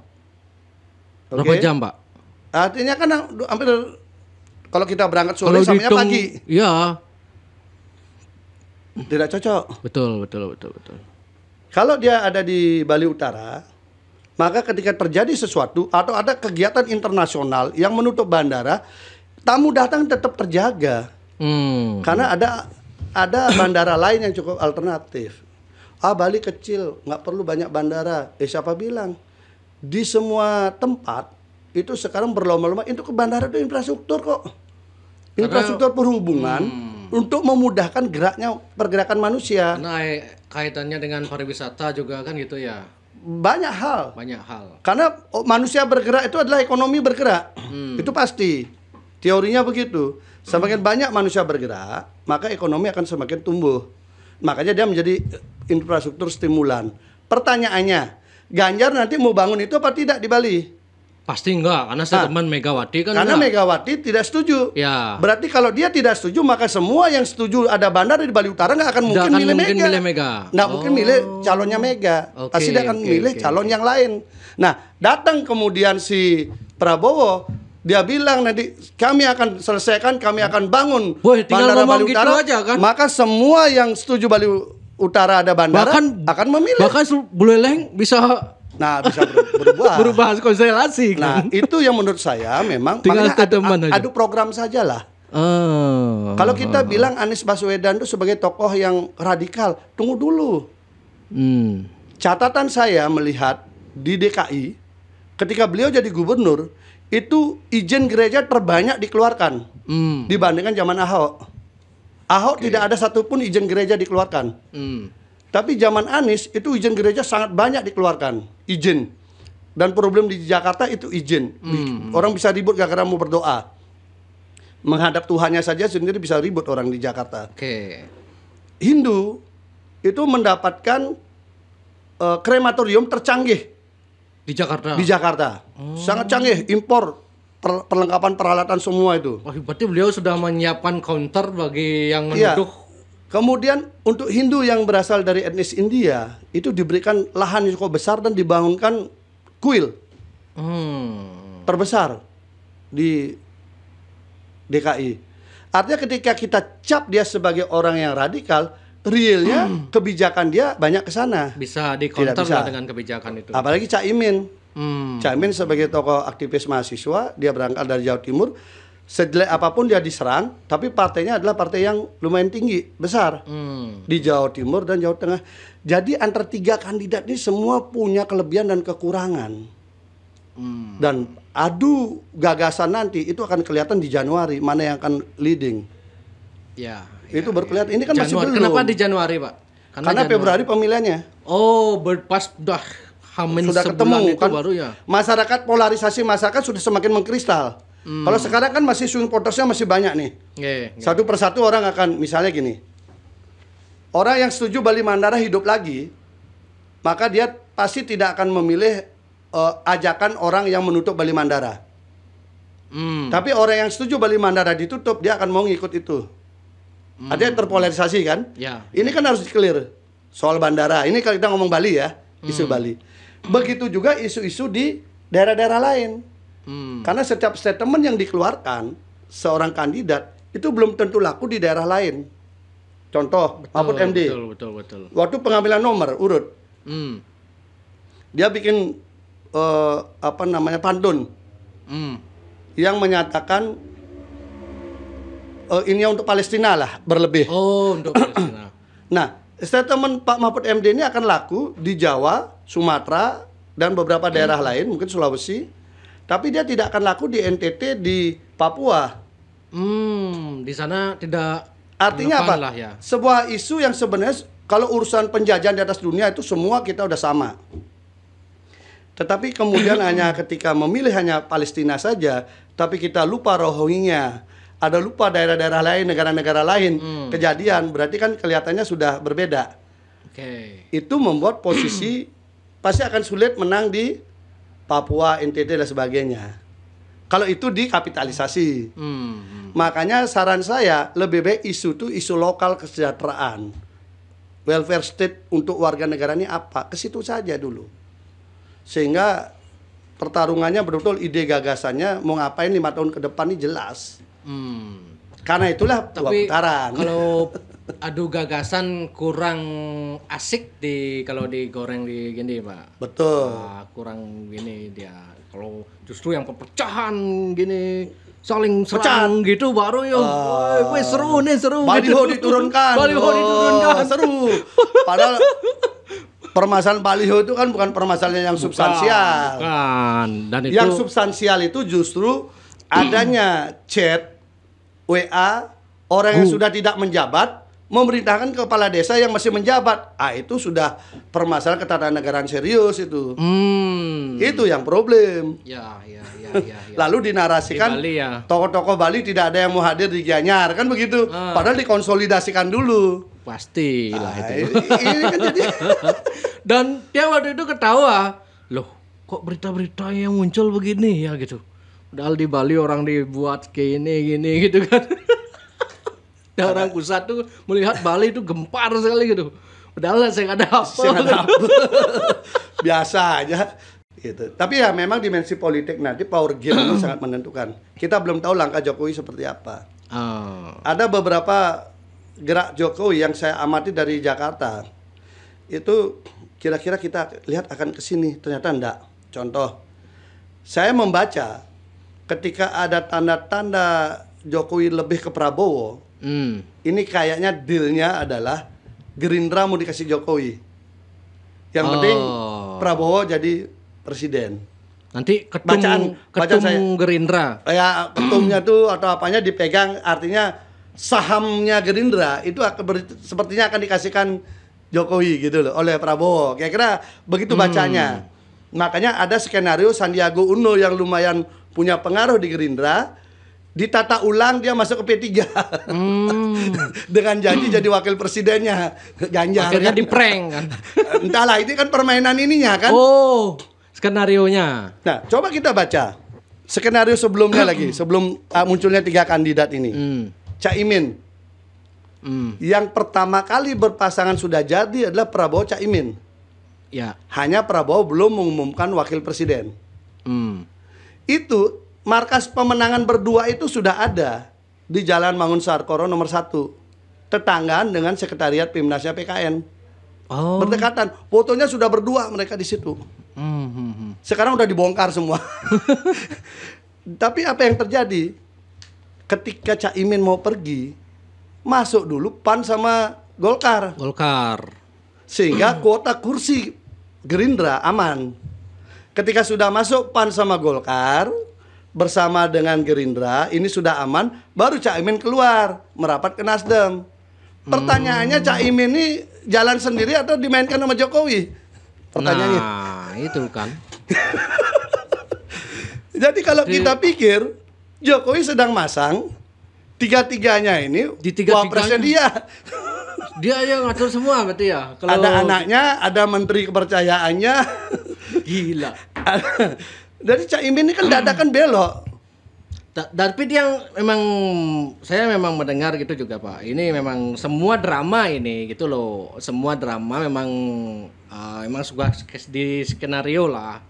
Okay. Berapa jam, Pak? Artinya kan hampir kalau kita berangkat sore sampai pagi. Iya. Tidak cocok. Betul, betul, betul, betul. Kalau dia ada di Bali Utara, maka ketika terjadi sesuatu atau ada kegiatan internasional yang menutup bandara, tamu datang tetap terjaga. Hmm. Karena ada ada bandara lain yang cukup alternatif ah Bali kecil nggak perlu banyak bandara eh siapa bilang di semua tempat itu sekarang berlomba-lomba itu ke bandara itu infrastruktur kok infrastruktur Karena, perhubungan hmm. untuk memudahkan geraknya pergerakan manusia nah kaitannya dengan pariwisata juga kan gitu ya banyak hal banyak hal karena oh, manusia bergerak itu adalah ekonomi bergerak hmm. itu pasti teorinya begitu semakin hmm. banyak manusia bergerak maka ekonomi akan semakin tumbuh Makanya dia menjadi eh, infrastruktur stimulan. Pertanyaannya, Ganjar nanti mau bangun itu apa tidak di Bali? Pasti enggak, karena saya nah, teman Megawati kan Karena enggak. Megawati tidak setuju. Ya. Berarti kalau dia tidak setuju, maka semua yang setuju ada bandar di Bali Utara nggak akan mungkin akan milih mungkin Mega. Milih Mega. Nggak oh. mungkin milih calonnya Mega. Okay, Pasti dia akan okay, milih okay. calon yang lain. Nah, datang kemudian si Prabowo dia bilang nanti kami akan selesaikan, kami akan bangun Woy, bandara Bali gitu Utara. aja, kan? Maka semua yang setuju Bali Utara ada bandara bahkan, akan memilih. Bahkan Buleleng bisa Nah, bisa berubah. berubah konstelasi kan. Nah, itu yang menurut saya memang Tinggal teman aja. adu program sajalah. Oh. Kalau kita bilang Anies Baswedan itu sebagai tokoh yang radikal, tunggu dulu. Hmm. Catatan saya melihat di DKI ketika beliau jadi gubernur, itu izin gereja terbanyak dikeluarkan hmm. dibandingkan zaman Ahok. Ahok okay. tidak ada satupun izin gereja dikeluarkan. Hmm. Tapi zaman Anies itu izin gereja sangat banyak dikeluarkan izin. Dan problem di Jakarta itu izin. Hmm. Orang bisa ribut gak karena mau berdoa. Menghadap Tuhannya saja sendiri bisa ribut orang di Jakarta. Oke. Okay. Hindu itu mendapatkan uh, krematorium tercanggih di Jakarta. Di Jakarta. Hmm. Sangat canggih, impor per, perlengkapan peralatan semua itu. Oh, berarti beliau sudah menyiapkan counter bagi yang menuduh. Iya. Kemudian untuk Hindu yang berasal dari etnis India itu diberikan lahan yang cukup besar dan dibangunkan kuil hmm. terbesar di DKI. Artinya ketika kita cap dia sebagai orang yang radikal, realnya hmm. kebijakan dia banyak ke sana. Bisa dikonter dengan kebijakan itu. Apalagi Cak Imin. Hmm. Cak Imin sebagai tokoh aktivis mahasiswa, dia berangkat dari Jawa Timur. Sejelek apapun dia diserang, tapi partainya adalah partai yang lumayan tinggi, besar hmm. di Jawa Timur dan Jawa Tengah. Jadi antar tiga kandidat ini semua punya kelebihan dan kekurangan. Hmm. Dan adu gagasan nanti itu akan kelihatan di Januari mana yang akan leading. Ya itu iya, baru kelihatan. Iya. Ini kan Januari. masih belum. Kenapa di Januari, Pak? Karena, Karena Februari pemilihannya. Oh, berpas dah hamil sudah ketemu itu kan baru ya. Masyarakat polarisasi masyarakat sudah semakin mengkristal. Hmm. Kalau sekarang kan masih swing votersnya masih banyak nih. Yeah, yeah. Iya. Satu persatu orang akan misalnya gini. Orang yang setuju Bali Mandara hidup lagi, maka dia pasti tidak akan memilih uh, ajakan orang yang menutup Bali Mandara. Hmm. Tapi orang yang setuju Bali Mandara ditutup, dia akan mau ngikut itu. Hmm. Artinya terpolarisasi kan? Ya. Ini kan harus clear soal bandara. Ini kalau kita ngomong Bali ya, hmm. isu Bali. Begitu juga isu-isu di daerah-daerah lain. Hmm. Karena setiap statement yang dikeluarkan seorang kandidat itu belum tentu laku di daerah lain. Contoh, betul, Mahfud MD. Betul, betul, betul. Waktu pengambilan nomor urut. Hmm. Dia bikin uh, apa namanya pantun. Hmm. Yang menyatakan uh, eh, ini untuk Palestina lah berlebih. Oh, untuk Palestina. nah, statement Pak Mahfud MD ini akan laku di Jawa, Sumatera, dan beberapa daerah hmm. lain, mungkin Sulawesi. Tapi dia tidak akan laku di NTT, di Papua. Hmm, di sana tidak. Artinya apa? Lah ya. Sebuah isu yang sebenarnya kalau urusan penjajahan di atas dunia itu semua kita udah sama. Tetapi kemudian hanya ketika memilih hanya Palestina saja, tapi kita lupa Rohingya, ada lupa daerah-daerah lain, negara-negara lain hmm. kejadian, berarti kan kelihatannya sudah berbeda. Okay. Itu membuat posisi pasti akan sulit menang di Papua, NTT dan sebagainya. Kalau itu dikapitalisasi, hmm. makanya saran saya lebih baik isu itu isu lokal kesejahteraan, welfare state untuk warga negara ini apa, ke situ saja dulu, sehingga pertarungannya betul-betul ide gagasannya mau ngapain lima tahun ke depan ini jelas. Hmm. Karena itulah Tapi putaran. Kalau adu gagasan kurang asik di kalau digoreng di gini pak betul Uh, kurang gini dia kalau justru yang perpecahan gini saling serang gitu baru ya uh, seru nih seru baliho gitu. diturunkan baliho oh, diturunkan seru padahal permasalahan baliho itu kan bukan permasalahan yang bukan, substansial bukan. Dan itu... yang substansial itu justru adanya chat WA orang yang sudah tidak menjabat memerintahkan kepala desa yang masih menjabat. Ah itu sudah permasalahan ketatanegaraan serius itu. Hmm. Itu yang problem. Ya, ya, ya, ya, ya. Lalu dinarasikan di ya. tokoh-tokoh Bali tidak ada yang mau hadir di Gianyar kan begitu. Ah. Padahal dikonsolidasikan dulu. Pasti lah ah, itu. Kan jadi. Dan dia waktu itu ketawa, loh kok berita-berita yang muncul begini ya gitu. Padahal di Bali orang dibuat kayak ini gini gitu kan. nah, orang pusat tuh melihat Bali itu gempar sekali gitu. Padahal saya nggak ada apa. Saya apa. Biasa aja gitu. Tapi ya memang dimensi politik nanti power game itu sangat menentukan. Kita belum tahu langkah Jokowi seperti apa. Oh. Ada beberapa gerak Jokowi yang saya amati dari Jakarta. Itu kira-kira kita lihat akan ke sini, ternyata enggak. Contoh, saya membaca ketika ada tanda-tanda Jokowi lebih ke Prabowo, hmm. ini kayaknya dealnya adalah Gerindra mau dikasih Jokowi. Yang oh. penting Prabowo jadi presiden. Nanti ketum, bacaan, ketum bacaan saya, Gerindra. Ya, ketumnya tuh atau apanya dipegang artinya sahamnya Gerindra itu akan ber, sepertinya akan dikasihkan Jokowi gitu loh oleh Prabowo. Kira-kira begitu hmm. bacanya. Hmm. Makanya ada skenario Sandiago Uno yang lumayan punya pengaruh di Gerindra ditata ulang dia masuk ke P3 hmm. dengan janji jadi wakil presidennya Ganjar akhirnya kan? di prank kan entahlah ini kan permainan ininya kan oh skenario nya nah coba kita baca skenario sebelumnya lagi sebelum uh, munculnya tiga kandidat ini hmm. Caimin hmm. yang pertama kali berpasangan sudah jadi adalah Prabowo Caimin ya hanya Prabowo belum mengumumkan wakil presiden hmm itu markas pemenangan berdua itu sudah ada di Jalan Mangun Sarkoro nomor satu Tetanggaan dengan Sekretariat Pimnasnya PKN. Oh. Berdekatan. Fotonya sudah berdua mereka di situ. Hmm, hmm, hmm. Sekarang udah dibongkar semua. Tapi apa yang terjadi? Ketika Caimin mau pergi, masuk dulu PAN sama Golkar. Golkar. Sehingga kuota kursi Gerindra aman ketika sudah masuk PAN sama Golkar bersama dengan Gerindra ini sudah aman baru Cak Imin keluar merapat ke Nasdem. Pertanyaannya hmm. Cak Imin ini jalan sendiri atau dimainkan sama Jokowi? Pertanyaannya. Nah, itu kan. Jadi kalau kita pikir Jokowi sedang masang tiga-tiganya ini di tiga wapresnya dia. dia yang ngatur semua berarti ya. Kalau ada anaknya, ada menteri kepercayaannya. Gila. Dari cak imin ini kan dadakan belok. tapi dia memang saya memang mendengar gitu juga Pak. Ini memang semua drama ini gitu loh. Semua drama memang uh, memang sudah di skenario lah.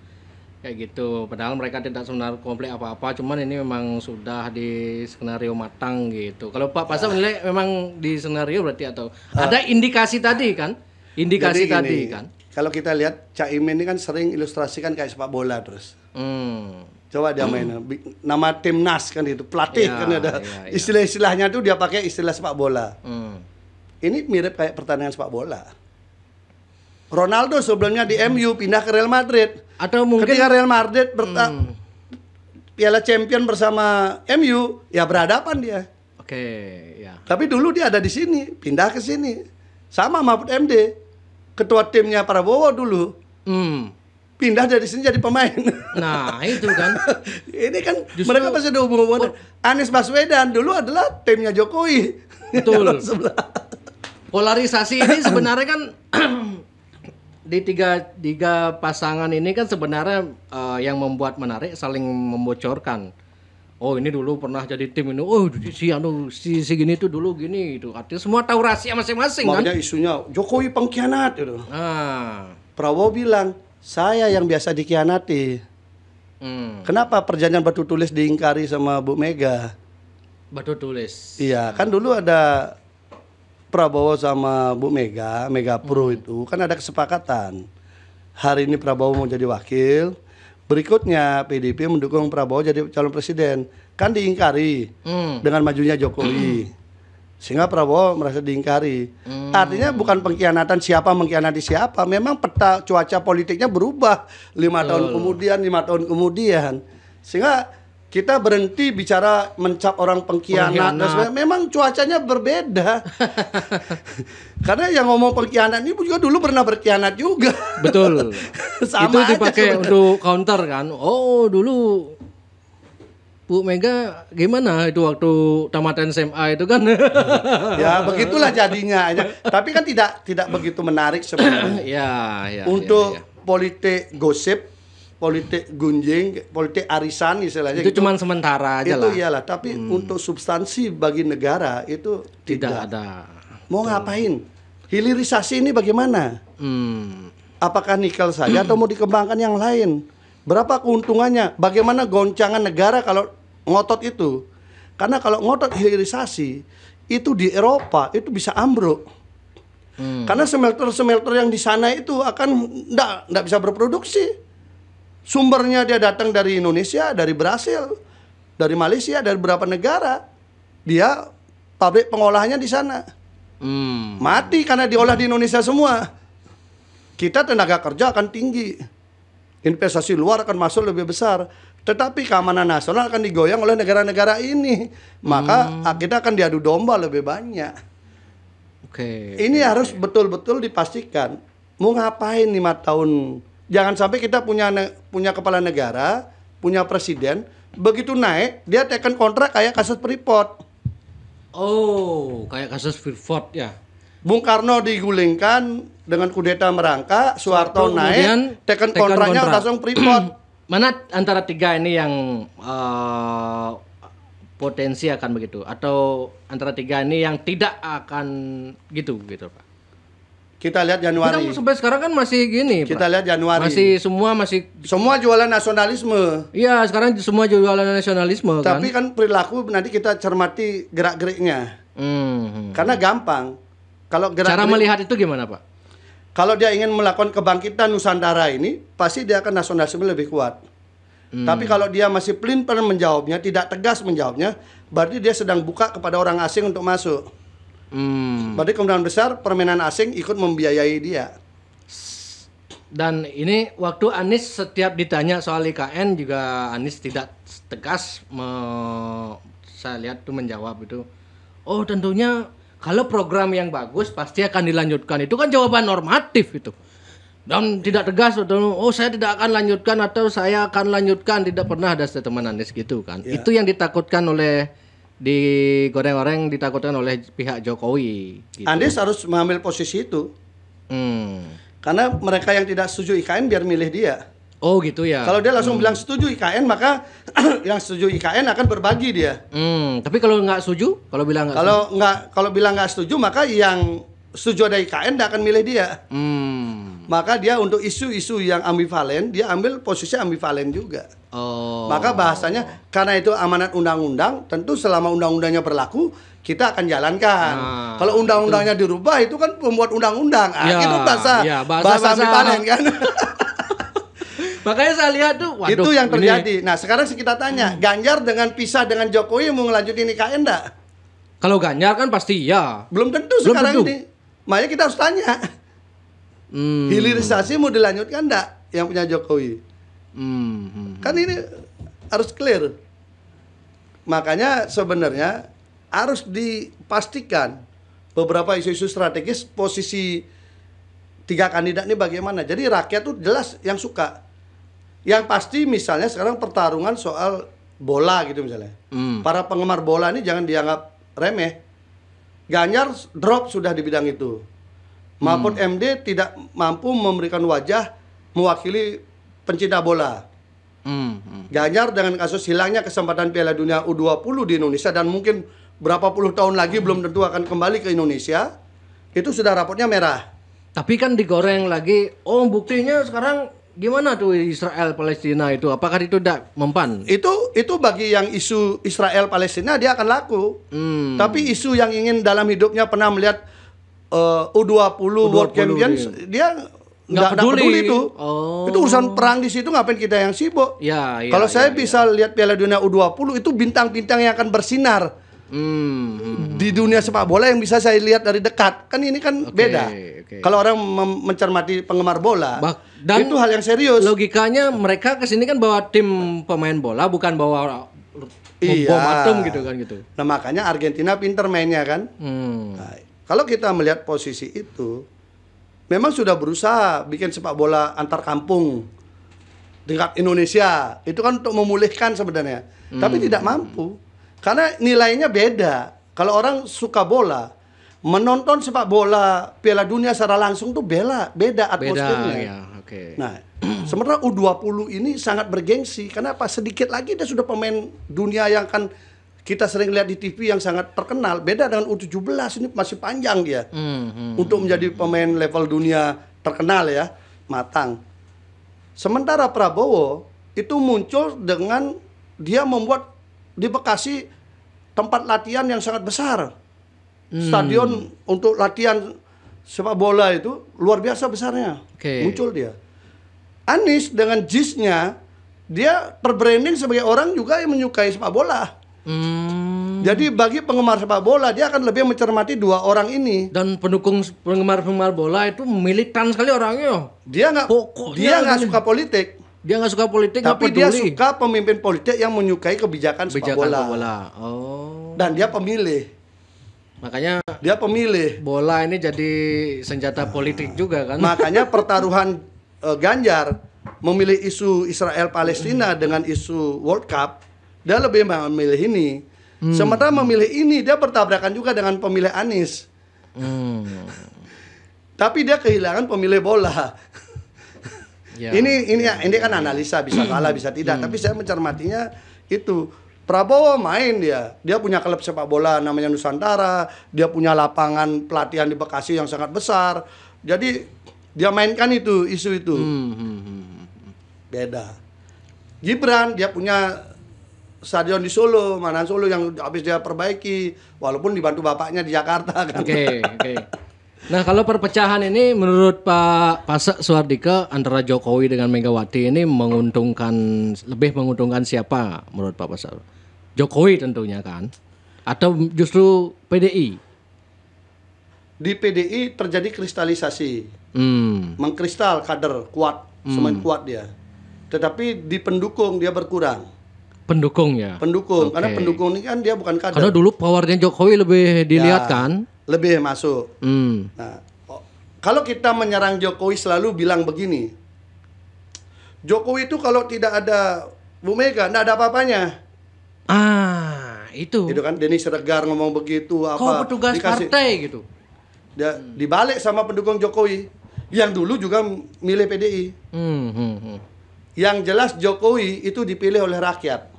Kayak gitu. Padahal mereka tidak sebenarnya komplek apa-apa, cuman ini memang sudah di skenario matang gitu. Kalau Pak Pasar ah. menilai memang di skenario berarti atau ah. ada indikasi tadi kan? Indikasi tadi kan? kalau kita lihat Cak Caimin ini kan sering ilustrasikan kayak sepak bola terus. Hmm. Coba dia main hmm. nama timnas kan itu pelatih ya, kan ada ya, ya. istilah-istilahnya tuh dia pakai istilah sepak bola. Hmm. Ini mirip kayak pertandingan sepak bola. Ronaldo sebelumnya di hmm. MU pindah ke Real Madrid. Atau mungkin ketika Real Madrid berta- hmm. Piala Champion bersama MU ya berhadapan dia. Oke, okay, ya. Tapi dulu dia ada di sini, pindah ke sini. Sama Mahfud MD ketua timnya Prabowo dulu hmm. pindah dari sini jadi pemain. Nah itu kan. Ini kan Justru, mereka pasti ada hubungan. Oh. Anies Baswedan dulu adalah timnya Jokowi. Betul. Polarisasi ini sebenarnya kan di tiga tiga pasangan ini kan sebenarnya uh, yang membuat menarik saling membocorkan oh ini dulu pernah jadi tim ini oh si anu si, si gini tuh dulu gini itu artinya semua tahu rahasia masing-masing kan makanya isunya Jokowi pengkhianat itu nah. Prabowo bilang saya yang biasa dikhianati hmm. kenapa perjanjian batu tulis diingkari sama Bu Mega batu tulis iya kan dulu ada Prabowo sama Bu Mega Mega Pro hmm. itu kan ada kesepakatan hari ini Prabowo mau jadi wakil Berikutnya PDP mendukung Prabowo jadi calon presiden kan diingkari hmm. dengan majunya Jokowi. Hmm. Sehingga Prabowo merasa diingkari. Hmm. Artinya bukan pengkhianatan siapa mengkhianati siapa, memang peta cuaca politiknya berubah lima tahun kemudian, lima tahun kemudian. Sehingga kita berhenti bicara mencap orang pengkhianat, pengkhianat. memang cuacanya berbeda karena yang ngomong pengkhianat ini juga dulu pernah berkhianat juga betul sama itu dipakai untuk counter kan oh dulu Bu Mega gimana itu waktu tamatan SMA itu kan? ya begitulah jadinya. Tapi kan tidak tidak begitu menarik sebenarnya. ya, ya, Untuk ya, ya. politik gosip, politik gunjing, politik arisan istilahnya. Itu, gitu. cuma sementara aja itu, lah. Itu iyalah. Tapi hmm. untuk substansi bagi negara itu tidak, tidak ada. Mau Tuh. ngapain? Hilirisasi ini bagaimana? Hmm. Apakah nikel saja atau mau dikembangkan yang lain? Berapa keuntungannya? Bagaimana goncangan negara kalau ngotot itu? Karena kalau ngotot hilirisasi itu di Eropa itu bisa ambruk. Hmm. Karena smelter-smelter yang di sana itu akan ndak ndak bisa berproduksi. Sumbernya dia datang dari Indonesia, dari Brasil, dari Malaysia, dari beberapa negara. Dia pabrik pengolahannya di sana. Hmm. Mati karena diolah di Indonesia semua. Kita tenaga kerja akan tinggi investasi luar akan masuk lebih besar. Tetapi keamanan nasional akan digoyang oleh negara-negara ini. Maka hmm. kita akan diadu domba lebih banyak. Oke. Okay, ini okay. harus betul-betul dipastikan. Mau ngapain lima tahun? Jangan sampai kita punya punya kepala negara, punya presiden, begitu naik dia tekan kontrak kayak kasus Freeport. Oh, kayak kasus Freeport ya. Bung Karno digulingkan dengan kudeta merangka, Soeharto naik, tekan kontraknya langsung Freeport. Mana antara tiga ini yang uh, potensi akan begitu atau antara tiga ini yang tidak akan gitu gitu Pak? Kita lihat Januari. Kita sampai sekarang kan masih gini. Kita lihat Januari. Masih semua masih semua jualan nasionalisme. Iya, sekarang semua jualan nasionalisme Tapi kan. kan perilaku nanti kita cermati gerak-geriknya. Hmm. hmm. Karena gampang kalau gerak cara melihat itu gimana Pak? Kalau dia ingin melakukan kebangkitan Nusantara ini, pasti dia akan nasionalisme lebih kuat. Hmm. Tapi kalau dia masih pelin pelan menjawabnya, tidak tegas menjawabnya, berarti dia sedang buka kepada orang asing untuk masuk. Hmm. Berarti kemudian besar permainan asing ikut membiayai dia. Dan ini waktu Anies setiap ditanya soal IKN juga Anies tidak tegas me saya lihat tuh menjawab itu. Oh tentunya kalau program yang bagus pasti akan dilanjutkan. Itu kan jawaban normatif itu. Dan tidak tegas atau oh saya tidak akan lanjutkan atau saya akan lanjutkan tidak pernah ada statement Anies gitu kan. Ya. Itu yang ditakutkan oleh digoreng-goreng ditakutkan oleh pihak Jokowi. Gitu. Anies harus mengambil posisi itu. Hmm. Karena mereka yang tidak setuju IKN biar milih dia. Oh gitu ya. Kalau dia langsung hmm. bilang setuju IKN maka yang setuju IKN akan berbagi dia. Hmm. Tapi kalau nggak setuju, kalau bilang nggak kalau nggak kalau bilang nggak setuju maka yang setuju ada IKN tidak akan milih dia. Hmm. Maka dia untuk isu-isu yang ambivalen dia ambil posisi ambivalen juga. Oh. Maka bahasanya karena itu amanat undang-undang tentu selama undang-undangnya berlaku kita akan jalankan. Nah, Kalau undang-undangnya dirubah itu kan pembuat undang-undang. Ah, ya, itu bahasa ya, bahasa, bahasa ambivalen kan. Makanya saya lihat tuh, waduh. Itu yang terjadi. Ini... Nah sekarang kita tanya, hmm. Ganjar dengan pisah dengan Jokowi mau ngelanjutin IKN enggak? Kalau Ganjar kan pasti ya. Belum tentu Belum sekarang tentu. ini. Makanya kita harus tanya. Hmm. Hilirisasi mau dilanjutkan enggak yang punya Jokowi? Hmm, hmm, hmm. Kan ini harus clear. Makanya sebenarnya harus dipastikan beberapa isu-isu strategis posisi tiga kandidat ini bagaimana. Jadi rakyat tuh jelas yang suka yang pasti misalnya sekarang pertarungan soal bola gitu misalnya. Hmm. Para penggemar bola ini jangan dianggap remeh. Ganjar drop sudah di bidang itu. maupun hmm. MD tidak mampu memberikan wajah mewakili pencinta bola. Hmm. Hmm. Ganjar dengan kasus hilangnya kesempatan Piala Dunia U20 di Indonesia dan mungkin berapa puluh tahun lagi hmm. belum tentu akan kembali ke Indonesia, itu sudah rapotnya merah. Tapi kan digoreng lagi, oh buktinya sekarang gimana tuh Israel Palestina itu? Apakah itu tidak mempan? Itu itu bagi yang isu Israel Palestina dia akan laku. Hmm. Tapi isu yang ingin dalam hidupnya pernah melihat uh, U20, U20 World Champions iya. dia, dia nggak peduli. peduli itu. Oh. Itu urusan perang di situ ngapain kita yang sibuk. Ya, ya, Kalau ya, saya ya. bisa ya. lihat Piala Dunia U20 itu bintang-bintang yang akan bersinar Hmm, hmm. Di hmm. dunia sepak bola yang bisa saya lihat dari dekat, kan ini kan okay, beda. Okay. Kalau orang mencermati penggemar bola, bah, dan itu hal yang serius. Logikanya mereka kesini kan bawa tim pemain bola, bukan bawa iya. bom atom gitu kan gitu. Nah makanya Argentina pinter mainnya kan. Hmm. Nah, kalau kita melihat posisi itu, memang sudah berusaha bikin sepak bola antar kampung tingkat Indonesia itu kan untuk memulihkan sebenarnya, hmm. tapi tidak mampu. Karena nilainya beda. Kalau orang suka bola, menonton sepak bola Piala Dunia secara langsung tuh bela, beda atmosfernya. Beda, ya. Okay. Nah, sementara U20 ini sangat bergengsi. Karena apa? Sedikit lagi dia sudah pemain dunia yang kan kita sering lihat di TV yang sangat terkenal. Beda dengan U17 ini masih panjang dia. Ya. Mm hmm, hmm, untuk hmm. menjadi pemain level dunia terkenal ya, matang. Sementara Prabowo itu muncul dengan dia membuat di Bekasi tempat latihan yang sangat besar. Hmm. Stadion untuk latihan sepak bola itu luar biasa besarnya. Okay. Muncul dia. Anies dengan jisnya dia terbranding sebagai orang juga yang menyukai sepak bola. Hmm. Jadi bagi penggemar sepak bola dia akan lebih mencermati dua orang ini. Dan pendukung penggemar penggemar bola itu militan sekali orangnya. Dia nggak dia nggak suka politik. Dia nggak suka politik, tapi dia suka pemimpin politik yang menyukai kebijakan, kebijakan sepak bola. bola. Oh. Dan dia pemilih. Makanya dia pemilih. Bola ini jadi senjata politik juga kan. Makanya pertaruhan uh, Ganjar memilih isu Israel Palestina hmm. dengan isu World Cup, dia lebih memilih ini. Hmm. Sementara memilih ini dia bertabrakan juga dengan pemilih Anies. Hmm. Tapi dia kehilangan pemilih bola. Ya. Ini ini ya, ini kan analisa bisa kalah bisa tidak, tapi saya mencermatinya itu Prabowo main dia. Dia punya klub sepak bola namanya Nusantara, dia punya lapangan pelatihan di Bekasi yang sangat besar. Jadi dia mainkan itu isu itu. Hmm, hmm, hmm, hmm. Beda. Gibran dia punya stadion di Solo, mana Solo yang habis dia perbaiki walaupun dibantu bapaknya di Jakarta kan. Oke, okay, oke. Okay. Nah kalau perpecahan ini menurut Pak Pasak Suardike antara Jokowi dengan Megawati ini menguntungkan lebih menguntungkan siapa menurut Pak Pasak? Jokowi tentunya kan? Atau justru PDI? Di PDI terjadi kristalisasi, hmm. mengkristal kader kuat, hmm. semakin kuat dia. Tetapi di pendukung dia berkurang. Pendukung ya. Pendukung, okay. karena pendukung ini kan dia bukan kader. Karena dulu powernya Jokowi lebih dilihat ya. kan? lebih masuk. Hmm. Nah, oh, kalau kita menyerang Jokowi selalu bilang begini, Jokowi itu kalau tidak ada Bu Mega, tidak ada apa-apanya. Ah, itu. Itu kan Denis Regar ngomong begitu apa? Kau petugas dikasih, partai gitu. Dia hmm. dibalik sama pendukung Jokowi yang dulu juga milih PDI. Hmm, hmm, hmm. Yang jelas Jokowi itu dipilih oleh rakyat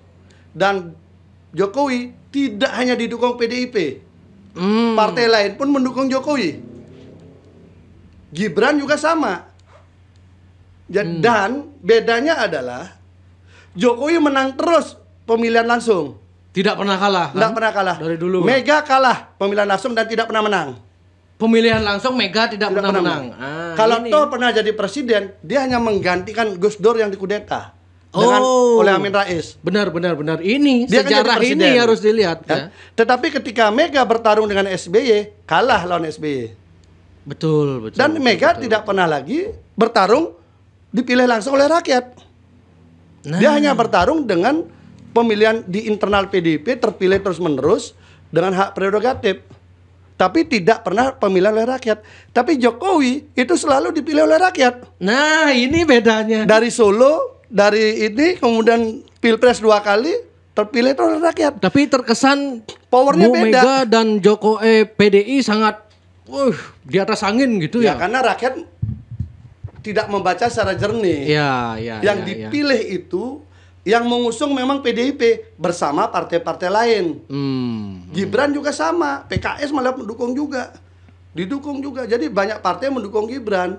dan Jokowi tidak hanya didukung PDIP Hmm. Partai lain pun mendukung Jokowi. Gibran juga sama. Hmm. Dan hmm. bedanya adalah Jokowi menang terus pemilihan langsung. Tidak pernah kalah. Tidak kan? pernah kalah. Dari dulu. Mega kalah pemilihan langsung dan tidak pernah menang. Pemilihan langsung Mega tidak, tidak pernah, pernah menang. menang. Ah, Kalau ini. Toh pernah jadi presiden, dia hanya menggantikan Gus Dur yang dikudeta dengan oh, oleh Amin Rais. Benar benar benar. Ini dia kan sejarah kan ini harus dilihat ya. ya. Tetapi ketika Mega bertarung dengan SBY, kalah lawan SBY. Betul, betul. Dan Mega betul, tidak pernah lagi bertarung dipilih langsung oleh rakyat. Nah. Dia hanya bertarung dengan pemilihan di internal PDIP terpilih terus-menerus dengan hak prerogatif. Tapi tidak pernah pemilihan oleh rakyat. Tapi Jokowi itu selalu dipilih oleh rakyat. Nah, ini bedanya. Dari Solo dari ini kemudian pilpres dua kali terpilih itu rakyat. Tapi terkesan powernya Bu beda. Mega dan Joko eh, PDI sangat uh, di atas angin gitu ya. Ya karena rakyat tidak membaca secara jernih. Ya, ya, yang ya, ya. dipilih ya. itu yang mengusung memang PDIP bersama partai-partai lain. Hmm. Gibran juga sama, PKS malah mendukung juga, didukung juga. Jadi banyak partai mendukung Gibran.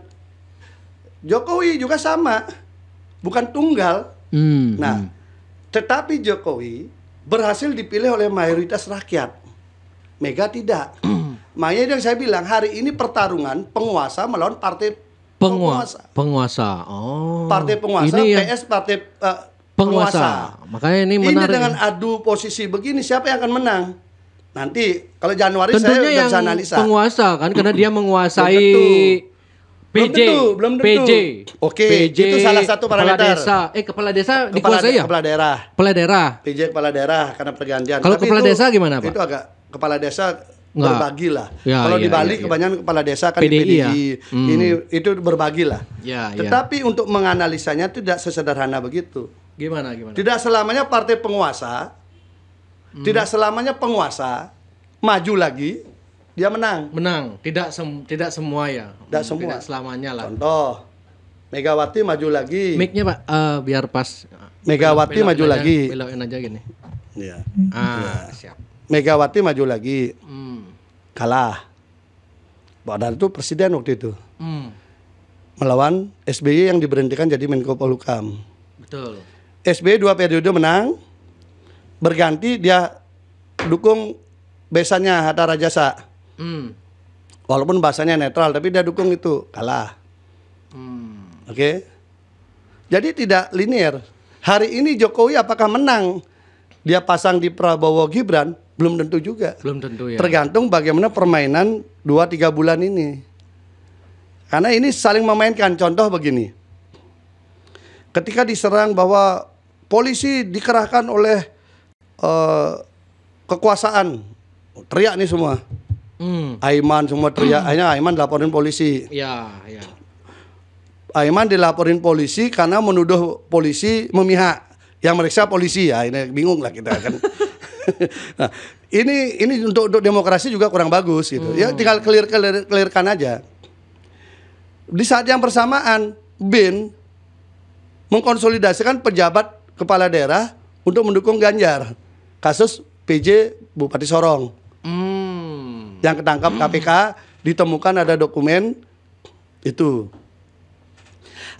Jokowi juga sama bukan tunggal. Hmm. Nah, hmm. tetapi Jokowi berhasil dipilih oleh mayoritas rakyat. Mega tidak. Makanya yang saya bilang hari ini pertarungan penguasa melawan partai penguasa. Penguasa. Oh. Partai penguasa ini PS partai uh, penguasa. penguasa. Makanya ini menarik. Ini dengan adu posisi begini siapa yang akan menang? Nanti kalau Januari Tentunya saya bisa analisa. Penguasa kan karena dia menguasai Betul PJ, belum tentu, PJ. Oke, PJ, itu salah satu parameter. Kepala desa. Eh, kepala desa dikuasai ya? Kepala daerah. Kepala daerah. PJ kepala daerah karena pergantian. Kalau kepala itu, desa gimana, Pak? Itu agak kepala desa Nggak. berbagi lah. Ya, Kalau ya, di ya, Bali ya, ya. kebanyakan kepala desa kan PDI, PDI. Ya. Hmm. ini itu berbagi lah. Ya, ya. Tetapi ya. untuk menganalisanya tidak sesederhana begitu. Gimana gimana? Tidak selamanya partai penguasa, hmm. tidak selamanya penguasa maju lagi dia menang. Menang. Tidak sem tidak semua ya. Tidak semua. Tidak selamanya lah. Contoh Megawati maju lagi. mic Pak uh, biar pas. Megawati maju lagi. Belokin aja gini. Iya. Ah, ya. siap. Megawati maju lagi. Hmm. Kalah. Badan itu presiden waktu itu. Hmm. Melawan SBY yang diberhentikan jadi Menko Polhukam. Betul. SBY dua periode menang. Berganti dia dukung besannya Hatta Rajasa. Hmm. Walaupun bahasanya netral, tapi dia dukung itu kalah. Hmm. Oke. Okay? Jadi tidak linier. Hari ini Jokowi apakah menang? Dia pasang di Prabowo Gibran belum tentu juga. Belum tentu ya. Tergantung bagaimana permainan 2 tiga bulan ini. Karena ini saling memainkan. Contoh begini. Ketika diserang bahwa polisi dikerahkan oleh uh, kekuasaan, teriak nih semua Hmm. Aiman semua teriak, hmm. akhirnya Aiman laporin polisi. Ya, ya. Aiman dilaporin polisi karena menuduh polisi memihak. Yang meriksa polisi ya, ini bingung lah kita kan. nah, ini ini untuk, untuk demokrasi juga kurang bagus gitu. Ya, hmm. Ya tinggal clear, clear clearkan aja. Di saat yang bersamaan BIN mengkonsolidasikan pejabat kepala daerah untuk mendukung Ganjar. Kasus PJ Bupati Sorong. Hmm yang ketangkap KPK hmm. ditemukan ada dokumen itu.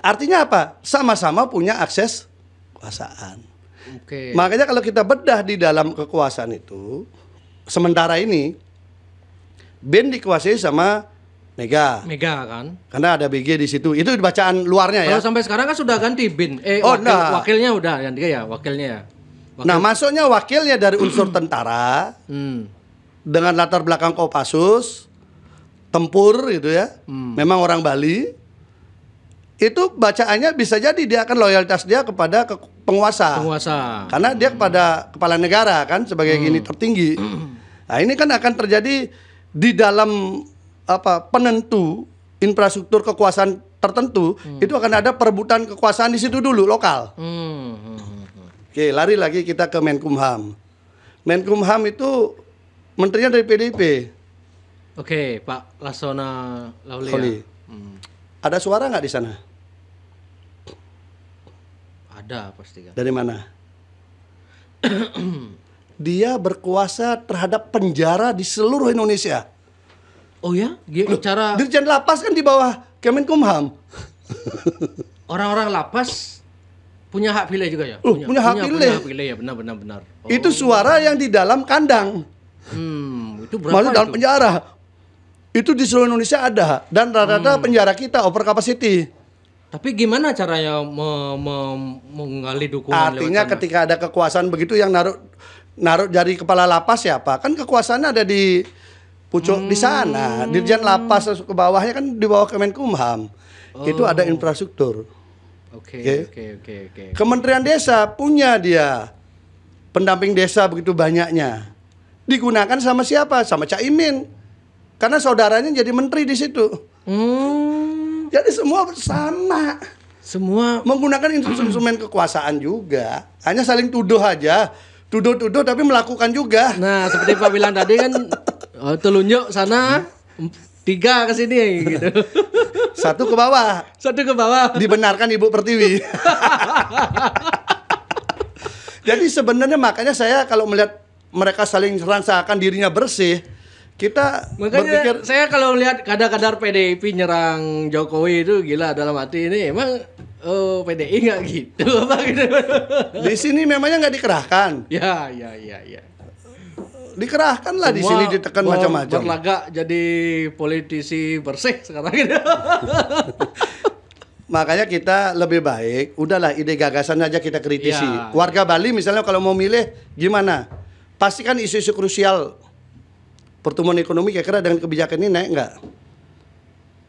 Artinya apa? Sama-sama punya akses kekuasaan. Okay. Makanya kalau kita bedah di dalam kekuasaan itu, sementara ini Ben dikuasai sama Mega. Mega kan? Karena ada BG di situ. Itu bacaan luarnya ya. Kalau sampai sekarang kan sudah ganti bin. Eh oh, wakil, nah. wakilnya udah ganti ya, wakilnya ya. Nah, Wakil. Nah, masuknya wakilnya dari unsur tentara. Hmm dengan latar belakang Kopassus, tempur gitu ya. Hmm. Memang orang Bali. Itu bacaannya bisa jadi dia akan loyalitas dia kepada ke penguasa. Penguasa. Karena dia kepada kepala negara kan sebagai hmm. gini tertinggi. Nah, ini kan akan terjadi di dalam apa penentu infrastruktur kekuasaan tertentu hmm. itu akan ada perebutan kekuasaan di situ dulu lokal. Hmm. hmm, hmm, hmm. Oke, lari lagi kita ke Menkumham. Menkumham itu menterinya dari PDIP. Oke, Pak Lasona Lauli. Hmm. Ada suara nggak di sana? Ada pasti kan. Dari mana? Dia berkuasa terhadap penjara di seluruh Indonesia. Oh ya? Dia cara Dirjen Lapas kan di bawah Kemenkumham. Orang-orang lapas punya hak pilih juga ya? Uh, punya, punya, hak punya, pilih. Punya hak pilih ya, benar benar benar. Oh. Itu suara yang di dalam kandang. Hmm, itu berapa Malu itu? dalam penjara. Itu di seluruh Indonesia ada dan rata-rata hmm. penjara kita over capacity. Tapi gimana caranya me me menggali dukungan? Artinya ketika ada kekuasaan begitu yang naruh naruh jari kepala lapas siapa? Kan kekuasaannya ada di pucuk hmm. di sana. Hmm. Dirjen lapas ke bawahnya kan di bawah Kemenkumham. Oh. Itu ada oh. infrastruktur. Oke, oke, oke, oke. Kementerian Desa punya dia pendamping desa begitu banyaknya digunakan sama siapa? Sama Cak Imin. Karena saudaranya jadi menteri di situ. Hmm. Jadi semua bersama Semua menggunakan instrumen kekuasaan juga. Hanya saling tuduh aja. Tuduh-tuduh tapi melakukan juga. Nah, seperti Pak bilang tadi kan oh, telunjuk sana tiga ke sini gitu. Satu ke bawah. Satu ke bawah. Dibenarkan Ibu Pertiwi. Jadi sebenarnya makanya saya kalau melihat mereka saling seakan dirinya bersih kita Makanya berpikir saya kalau melihat kadar-kadar PDIP nyerang Jokowi itu gila dalam hati ini emang oh PDI nggak gitu apa gitu di sini memangnya nggak dikerahkan ya ya ya ya dikerahkan lah di sini ditekan macam-macam berlaga jadi politisi bersih sekarang gitu Makanya kita lebih baik, udahlah ide gagasan aja kita kritisi. Ya. Warga Bali misalnya kalau mau milih gimana? Pasti kan isu-isu krusial pertumbuhan ekonomi kira-kira dengan kebijakan ini naik nggak?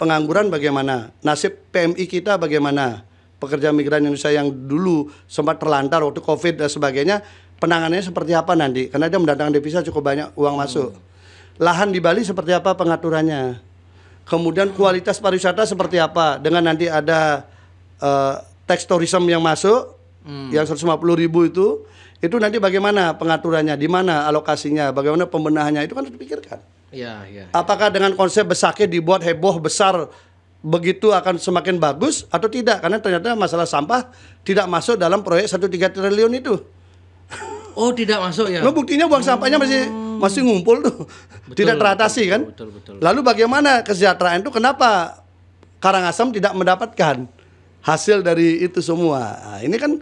Pengangguran bagaimana? Nasib PMI kita bagaimana? Pekerja migran Indonesia yang dulu sempat terlantar waktu COVID dan sebagainya, penanganannya seperti apa nanti? Karena dia mendatangkan devisa cukup banyak uang masuk. Lahan di Bali seperti apa pengaturannya? Kemudian kualitas pariwisata seperti apa? Dengan nanti ada uh, tax tourism yang masuk, hmm. yang 150 ribu itu, itu nanti bagaimana pengaturannya, di mana alokasinya, bagaimana pembenahannya itu kan harus dipikirkan. Iya, ya, Ya. Apakah dengan konsep besaknya dibuat heboh besar begitu akan semakin bagus atau tidak? Karena ternyata masalah sampah tidak masuk dalam proyek 1,3 triliun itu. Oh, tidak masuk ya. Lo nah, buktinya buang hmm. sampahnya masih hmm. masih ngumpul tuh. Betul, tidak teratasi betul, kan? Betul, betul, betul. Lalu bagaimana kesejahteraan itu kenapa Karangasem tidak mendapatkan hasil dari itu semua? Nah, ini kan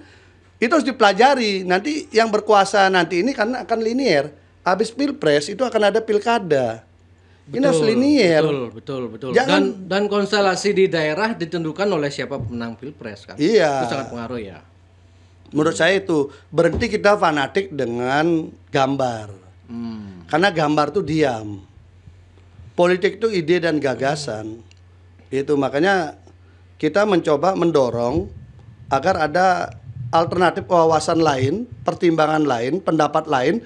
itu harus dipelajari. Nanti yang berkuasa nanti ini karena akan linier. Habis pilpres itu akan ada pilkada. Betul, ini harus linier. Betul, betul, betul. Jangan, dan dan konstelasi di daerah ditentukan oleh siapa pemenang pilpres kan. Iya. Itu sangat pengaruh ya. Menurut saya itu berhenti kita fanatik dengan gambar. Hmm. Karena gambar tuh diam. Politik itu ide dan gagasan. Hmm. Itu makanya kita mencoba mendorong agar ada alternatif wawasan lain, pertimbangan lain, pendapat lain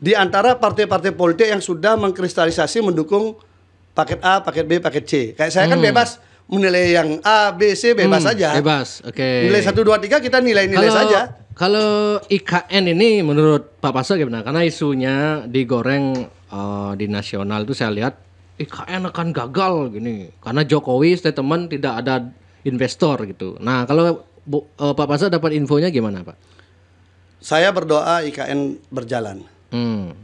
di antara partai-partai politik yang sudah mengkristalisasi mendukung paket A, paket B, paket C. Kayak saya kan hmm. kan bebas menilai yang A, B, C bebas hmm, saja. Bebas, oke. Okay. Nilai satu, dua, tiga kita nilai-nilai saja. Kalau IKN ini menurut Pak Pasar gimana? Karena isunya digoreng uh, di nasional itu saya lihat IKN akan gagal gini. Karena Jokowi statement tidak ada investor gitu. Nah kalau Bu, uh, Pak Pasar dapat infonya gimana Pak? Saya berdoa IKN berjalan. Hmm.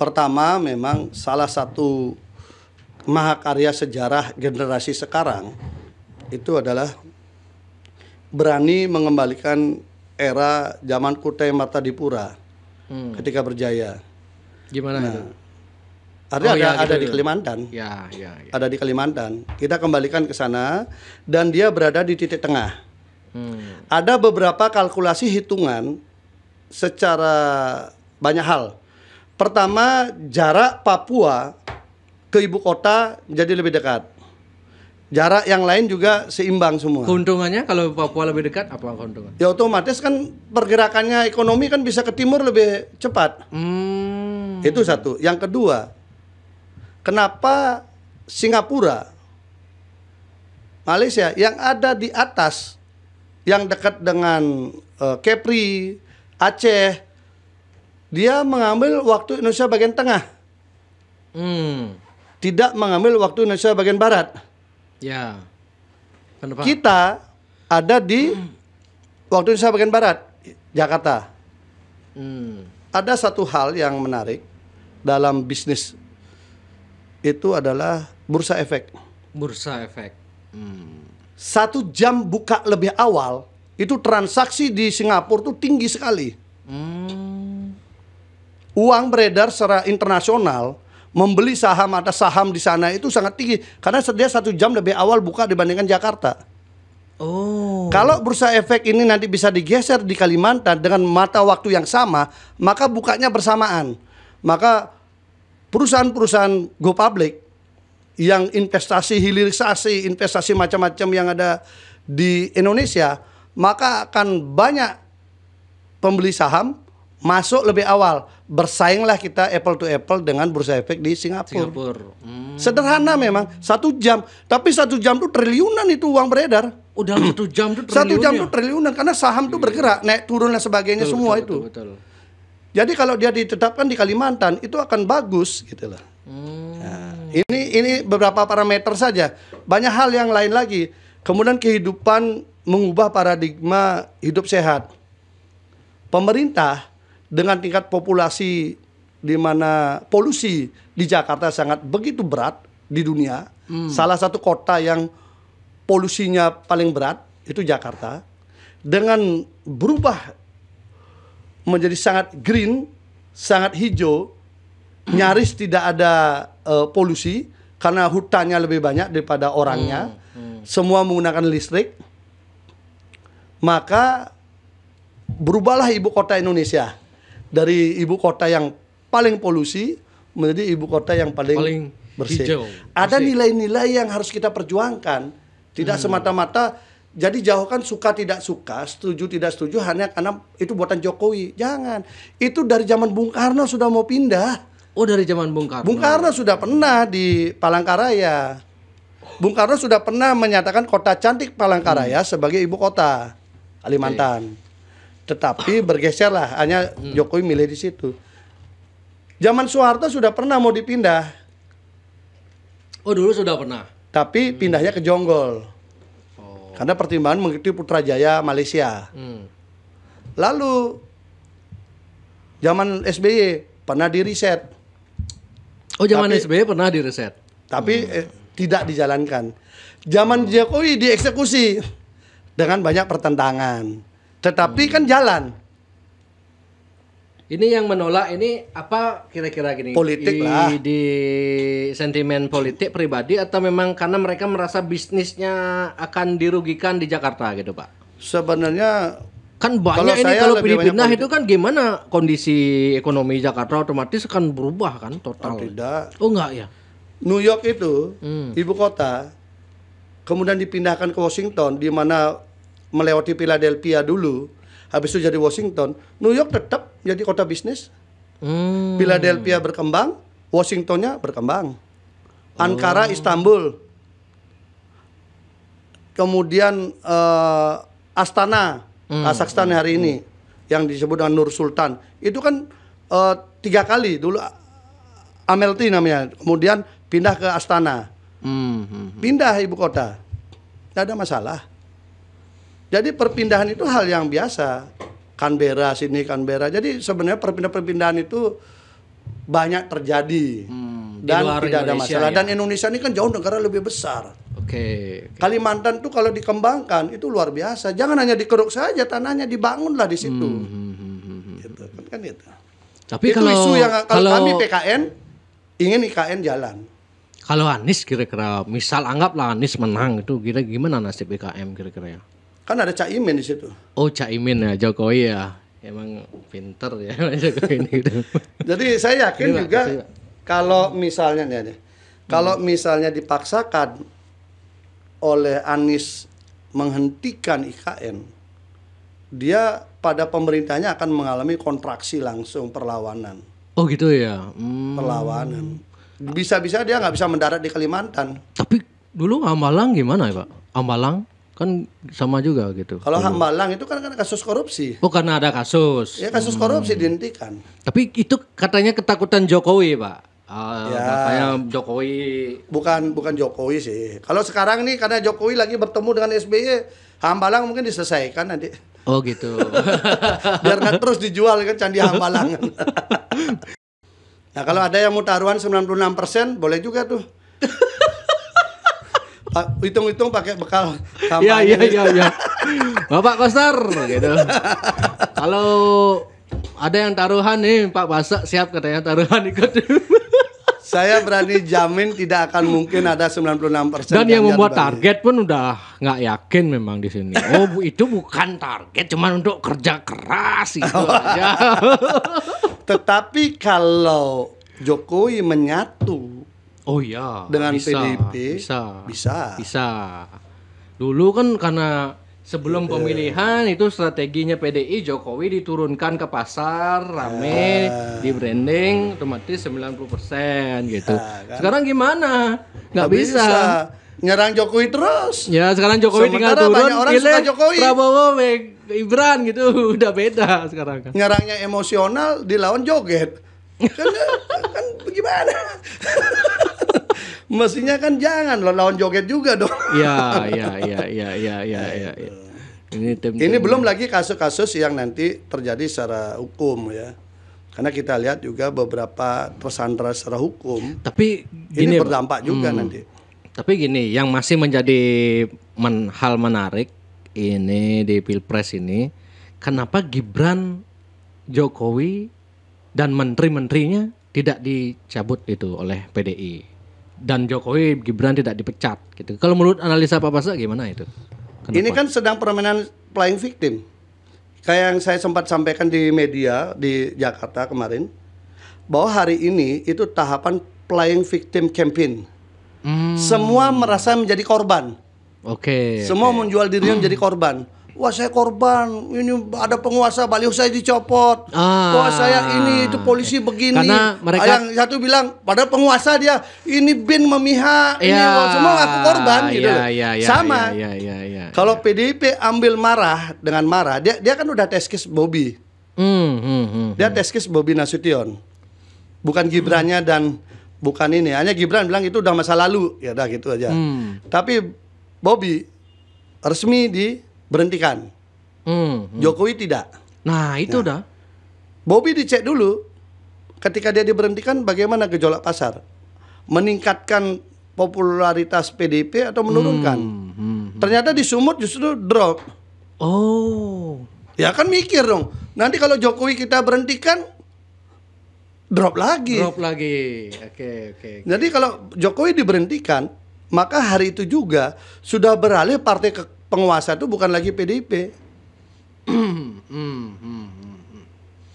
Pertama memang salah satu mahakarya sejarah generasi sekarang itu adalah berani mengembalikan era zaman Kutai Martadipura hmm. ketika berjaya. Gimana nah, itu? Ada oh, ada, ya, ada gitu di ya. Kalimantan. Ya, ya, ya. Ada di Kalimantan. Kita kembalikan ke sana dan dia berada di titik tengah Hmm. Ada beberapa kalkulasi hitungan secara banyak hal. Pertama, jarak Papua ke ibu kota jadi lebih dekat. Jarak yang lain juga seimbang semua. Keuntungannya kalau Papua lebih dekat apa keuntungan? Ya otomatis kan pergerakannya ekonomi kan bisa ke timur lebih cepat. Hmm. Itu satu. Yang kedua, kenapa Singapura, Malaysia yang ada di atas yang dekat dengan uh, Kepri, Aceh, dia mengambil waktu Indonesia bagian tengah. Hmm. Tidak mengambil waktu Indonesia bagian barat. Ya. Kenapa? Kita ada di hmm. waktu Indonesia bagian barat, Jakarta. Hmm. Ada satu hal yang menarik dalam bisnis itu adalah bursa efek. Bursa efek. Hmm satu jam buka lebih awal itu transaksi di Singapura tuh tinggi sekali. Hmm. Uang beredar secara internasional membeli saham atas saham di sana itu sangat tinggi karena setiap satu jam lebih awal buka dibandingkan Jakarta. Oh. Kalau bursa efek ini nanti bisa digeser di Kalimantan dengan mata waktu yang sama, maka bukanya bersamaan. Maka perusahaan-perusahaan go public yang investasi hilirisasi, investasi macam-macam yang ada di Indonesia, maka akan banyak pembeli saham masuk lebih awal. Bersainglah kita apple to apple dengan bursa efek di Singapura. Singapura. Hmm. Sederhana memang satu jam, tapi satu jam itu triliunan itu uang beredar. Oh satu jam tuh triliunan. Satu jam itu triliunan karena saham itu bergerak naik turun dan sebagainya betul, semua betul, itu. Betul, betul. Jadi kalau dia ditetapkan di Kalimantan itu akan bagus gitu loh. Hmm. Nah. Ini ini beberapa parameter saja. Banyak hal yang lain lagi. Kemudian kehidupan mengubah paradigma hidup sehat. Pemerintah dengan tingkat populasi di mana polusi di Jakarta sangat begitu berat di dunia. Hmm. Salah satu kota yang polusinya paling berat itu Jakarta. Dengan berubah menjadi sangat green, sangat hijau, nyaris tidak ada uh, polusi karena hutannya lebih banyak daripada orangnya. Hmm, hmm. Semua menggunakan listrik. Maka berubahlah ibu kota Indonesia dari ibu kota yang paling polusi menjadi ibu kota yang paling, paling bersih. Hijau, ada nilai-nilai yang harus kita perjuangkan, tidak hmm. semata-mata jadi jauh kan suka tidak suka, setuju tidak setuju hanya karena itu buatan Jokowi. Jangan. Itu dari zaman Bung Karno sudah mau pindah. Oh dari zaman Bung Karno. Bung Karno sudah pernah di Palangkaraya. Bung Karno sudah pernah menyatakan kota cantik Palangkaraya hmm. sebagai ibu kota Kalimantan. Okay. Iya. Tetapi bergeserlah hanya hmm. Jokowi milih di situ. Zaman Soeharto sudah pernah mau dipindah. Oh dulu sudah pernah. Tapi hmm. pindahnya ke Jonggol. Oh. Karena pertimbangan mengikuti Putrajaya Malaysia. Hmm. Lalu zaman SBY pernah di riset Oh zaman tapi, SBY pernah direset. Tapi hmm. eh, tidak dijalankan. Zaman Jokowi dieksekusi dengan banyak pertentangan. Tetapi hmm. kan jalan. Ini yang menolak ini apa kira-kira gini? Politik di, lah. Di sentimen politik pribadi atau memang karena mereka merasa bisnisnya akan dirugikan di Jakarta gitu, Pak? Sebenarnya Kan banyak kalau ini kalau pilih pindah itu kan gimana kondisi ekonomi Jakarta otomatis akan berubah kan total. Oh, tidak. Oh enggak ya. New York itu hmm. ibu kota kemudian dipindahkan ke Washington di mana melewati Philadelphia dulu habis itu jadi Washington New York tetap jadi kota bisnis hmm. Philadelphia berkembang Washingtonnya berkembang Ankara oh. Istanbul kemudian uh, Astana hmm. Kazakhstan hari ini hmm. yang disebut dengan Nur Sultan itu kan uh, tiga kali dulu Amelti namanya kemudian pindah ke Astana hmm. hmm, hmm. pindah ibu kota tidak ada masalah jadi perpindahan itu hal yang biasa Canberra sini Canberra jadi sebenarnya perpindahan-perpindahan itu banyak terjadi hmm. dan tidak Indonesia, ada masalah ya? dan Indonesia ini kan jauh negara lebih besar Okay, okay. Kalimantan tuh kalau dikembangkan itu luar biasa. Jangan hanya dikeruk saja tanahnya, dibangunlah di situ. Hmm hmm hmm, hmm, hmm, hmm, gitu kan kan gitu. Tapi itu kalau isu yang kalau, kalau kami PKN ingin IKN jalan. Kalau Anies kira-kira misal anggaplah Anies menang itu kira gimana nasib BKM kira-kira ya? Kan ada Cak Imin di situ. Oh, Cak Imin ya, Jokowi ya. Emang pinter ya Jokowi ini gitu. Jadi saya yakin Jadi, juga kalau misalnya nih, kalau misalnya dipaksakan oleh Anies menghentikan IKN, dia pada pemerintahnya akan mengalami kontraksi langsung perlawanan. Oh gitu ya. Hmm. Perlawanan. Bisa-bisa dia nggak bisa mendarat di Kalimantan. Tapi dulu Hambalang gimana ya Pak? Hambalang kan sama juga gitu. Kalau Hambalang itu kan, karena kasus korupsi. Oh karena ada kasus. Ya kasus korupsi hmm. dihentikan. Tapi itu katanya ketakutan Jokowi Pak Uh, ya. Katanya Jokowi bukan bukan Jokowi sih. Kalau sekarang nih karena Jokowi lagi bertemu dengan SBY, Hambalang mungkin diselesaikan nanti. Oh gitu. Biar nggak terus dijual kan candi Hambalang. nah kalau ada yang mau taruhan 96% boleh juga tuh. hitung-hitung pakai bekal kampanye. Iya iya, iya iya iya. Bapak Koster gitu. Kalau ada yang taruhan nih Pak Basak siap katanya taruhan ikut. Saya berani jamin tidak akan mungkin ada 96% Dan yang membuat target pun udah nggak yakin memang di sini. Oh, itu bukan target cuman untuk kerja keras itu oh. aja. Tetapi kalau Jokowi menyatu Oh iya. Dengan bisa, PDIP bisa. Bisa. Bisa. Dulu kan karena Sebelum iya. pemilihan itu strateginya PDI Jokowi diturunkan ke pasar rame ya. di branding otomatis 90% gitu. Ya, kan? Sekarang gimana? Gak bisa. bisa nyerang Jokowi terus. Ya sekarang Jokowi Sementara tinggal turun. Banyak orang suka Jokowi. Prabowo, Ibran gitu udah beda sekarang. Kan. Nyerangnya emosional dilawan joget. kan, kan gimana? Mestinya kan jangan loh lawan joget juga dong. Iya, iya, iya, iya, iya, iya, iya. Ya. Ini tim, -tim ini belum lagi kasus-kasus yang nanti terjadi secara hukum ya. Karena kita lihat juga beberapa tersandra secara hukum. Tapi gini, ini berdampak juga hmm, nanti. Tapi gini, yang masih menjadi men, hal menarik ini di Pilpres ini, kenapa Gibran Jokowi dan menteri-menterinya tidak dicabut itu oleh PDI? Dan Jokowi Gibran tidak dipecat gitu. Kalau menurut analisa Pak Basa gimana itu? Kenapa? Ini kan sedang permainan playing victim. Kayak yang saya sempat sampaikan di media di Jakarta kemarin bahwa hari ini itu tahapan playing victim campaign. Hmm. Semua merasa menjadi korban. Oke. Okay, Semua okay. menjual dirinya menjadi korban Wah saya korban, ini ada penguasa baliho saya dicopot. Ah, Wah saya ini itu polisi begini. Karena mereka yang satu bilang pada penguasa dia ini bin memihak, ya, ini semua aku korban gitu. Ya, ya, ya, Sama. Ya, ya, ya, ya, Kalau PDIP ambil marah dengan marah, dia dia kan udah teskis Bobby. Hmm, hmm, hmm, dia hmm. teskis Bobby Nasution, bukan Gibrannya dan bukan ini. Hanya Gibran bilang itu udah masa lalu, ya udah gitu aja. Hmm. Tapi Bobby resmi di berhentikan. Hmm, hmm. Jokowi tidak. Nah itu nah. udah. Bobby dicek dulu. Ketika dia diberhentikan, bagaimana gejolak pasar? Meningkatkan popularitas PDP atau menurunkan? Hmm, hmm, hmm. Ternyata di Sumut justru drop. Oh. Ya kan mikir dong. Nanti kalau Jokowi kita berhentikan, drop lagi. Drop lagi. Oke, okay, oke. Okay, okay. Jadi kalau Jokowi diberhentikan, maka hari itu juga sudah beralih partai ke penguasa itu bukan lagi PDIP.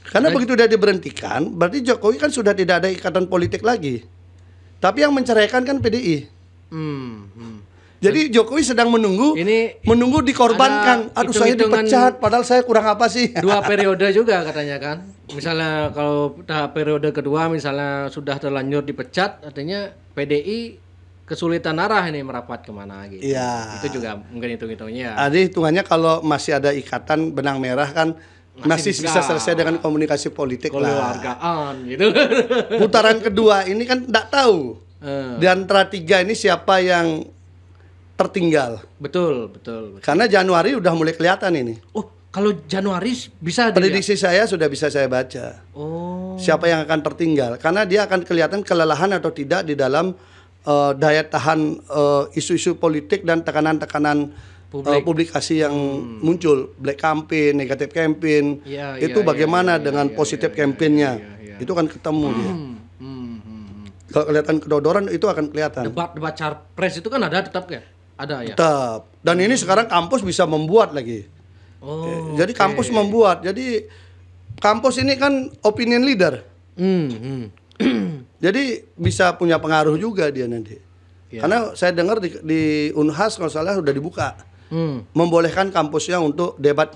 Karena begitu dia diberhentikan, berarti Jokowi kan sudah tidak ada ikatan politik lagi. Tapi yang menceraikan kan PDI. Hmm, hmm. Jadi Jokowi sedang menunggu, ini menunggu dikorbankan. Aduh saya dipecat, padahal saya kurang apa sih? Dua periode juga katanya kan. Misalnya kalau tahap periode kedua misalnya sudah terlanjur dipecat, artinya PDI kesulitan arah ini merapat kemana gitu. Iya. Itu juga mungkin hitung-hitungnya. jadi hitungannya kalau masih ada ikatan benang merah kan masih, masih bisa selesai dengan komunikasi politik Keluargaan, gitu. Putaran kedua ini kan tidak tahu. Hmm. Di antara tiga ini siapa yang tertinggal. Betul, betul, betul. Karena Januari udah mulai kelihatan ini. Oh, kalau Januari bisa Prediksi dilihat? saya sudah bisa saya baca. Oh. Siapa yang akan tertinggal? Karena dia akan kelihatan kelelahan atau tidak di dalam uh, daya tahan eh, isu-isu uh, politik dan tekanan-tekanan Uh, publikasi yang hmm. muncul black campaign, negatif campaign ya, itu ya, ya, bagaimana ya, dengan ya, ya positif ya, ya, campaignnya ya, ya, ya. itu kan ketemu hmm. dia. Hmm, hmm, hmm. Kalau kelihatan kedodoran itu akan kelihatan. Debat-debat capres itu kan ada tetap ya, ada ya. Tetap. Dan ini sekarang kampus bisa membuat lagi. Oh. Jadi okay. kampus membuat. Jadi kampus ini kan opinion leader. Hmm. hmm. Jadi bisa punya pengaruh juga dia nanti. Yeah. Karena saya dengar di, di Unhas kalau salah sudah dibuka. Hmm. Membolehkan kampusnya untuk debat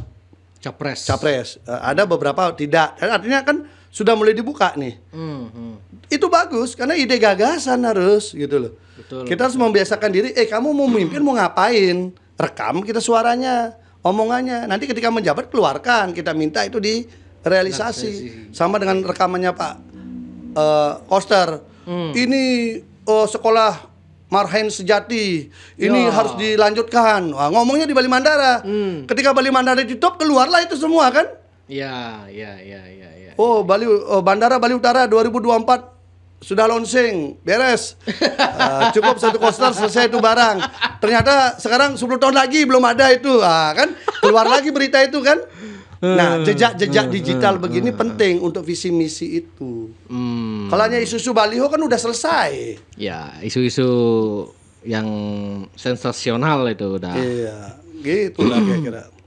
capres. Capres. Eh, ada beberapa tidak. dan Artinya kan sudah mulai dibuka nih. Hmm, hmm, Itu bagus karena ide gagasan harus gitu loh. Betul. Kita harus membiasakan diri, eh kamu mau mimpin mau ngapain? Rekam kita suaranya, omongannya. Nanti ketika menjabat keluarkan, kita minta itu direalisasi. Realisasi. Sama dengan rekamannya Pak uh, Koster. Hmm. Ini uh, sekolah marhen sejati ini Yo. Ya. harus dilanjutkan. Wah, ngomongnya di Bali Mandara. Hmm. Ketika Bali Mandara ditutup keluarlah itu semua kan? Iya, iya, iya, iya, ya, Oh, Bali uh, Bandara Bali Utara 2024 sudah launching, beres. uh, cukup satu koster selesai itu barang. Ternyata sekarang 10 tahun lagi belum ada itu. Ah, kan keluar lagi berita itu kan? Nah, hmm. jejak-jejak hmm, digital hmm, begini penting untuk visi misi itu. Hmm. Kalau hanya isu-isu baliho kan udah selesai. Ya, isu-isu yang sensasional itu udah. Iya, gitu lah kira-kira.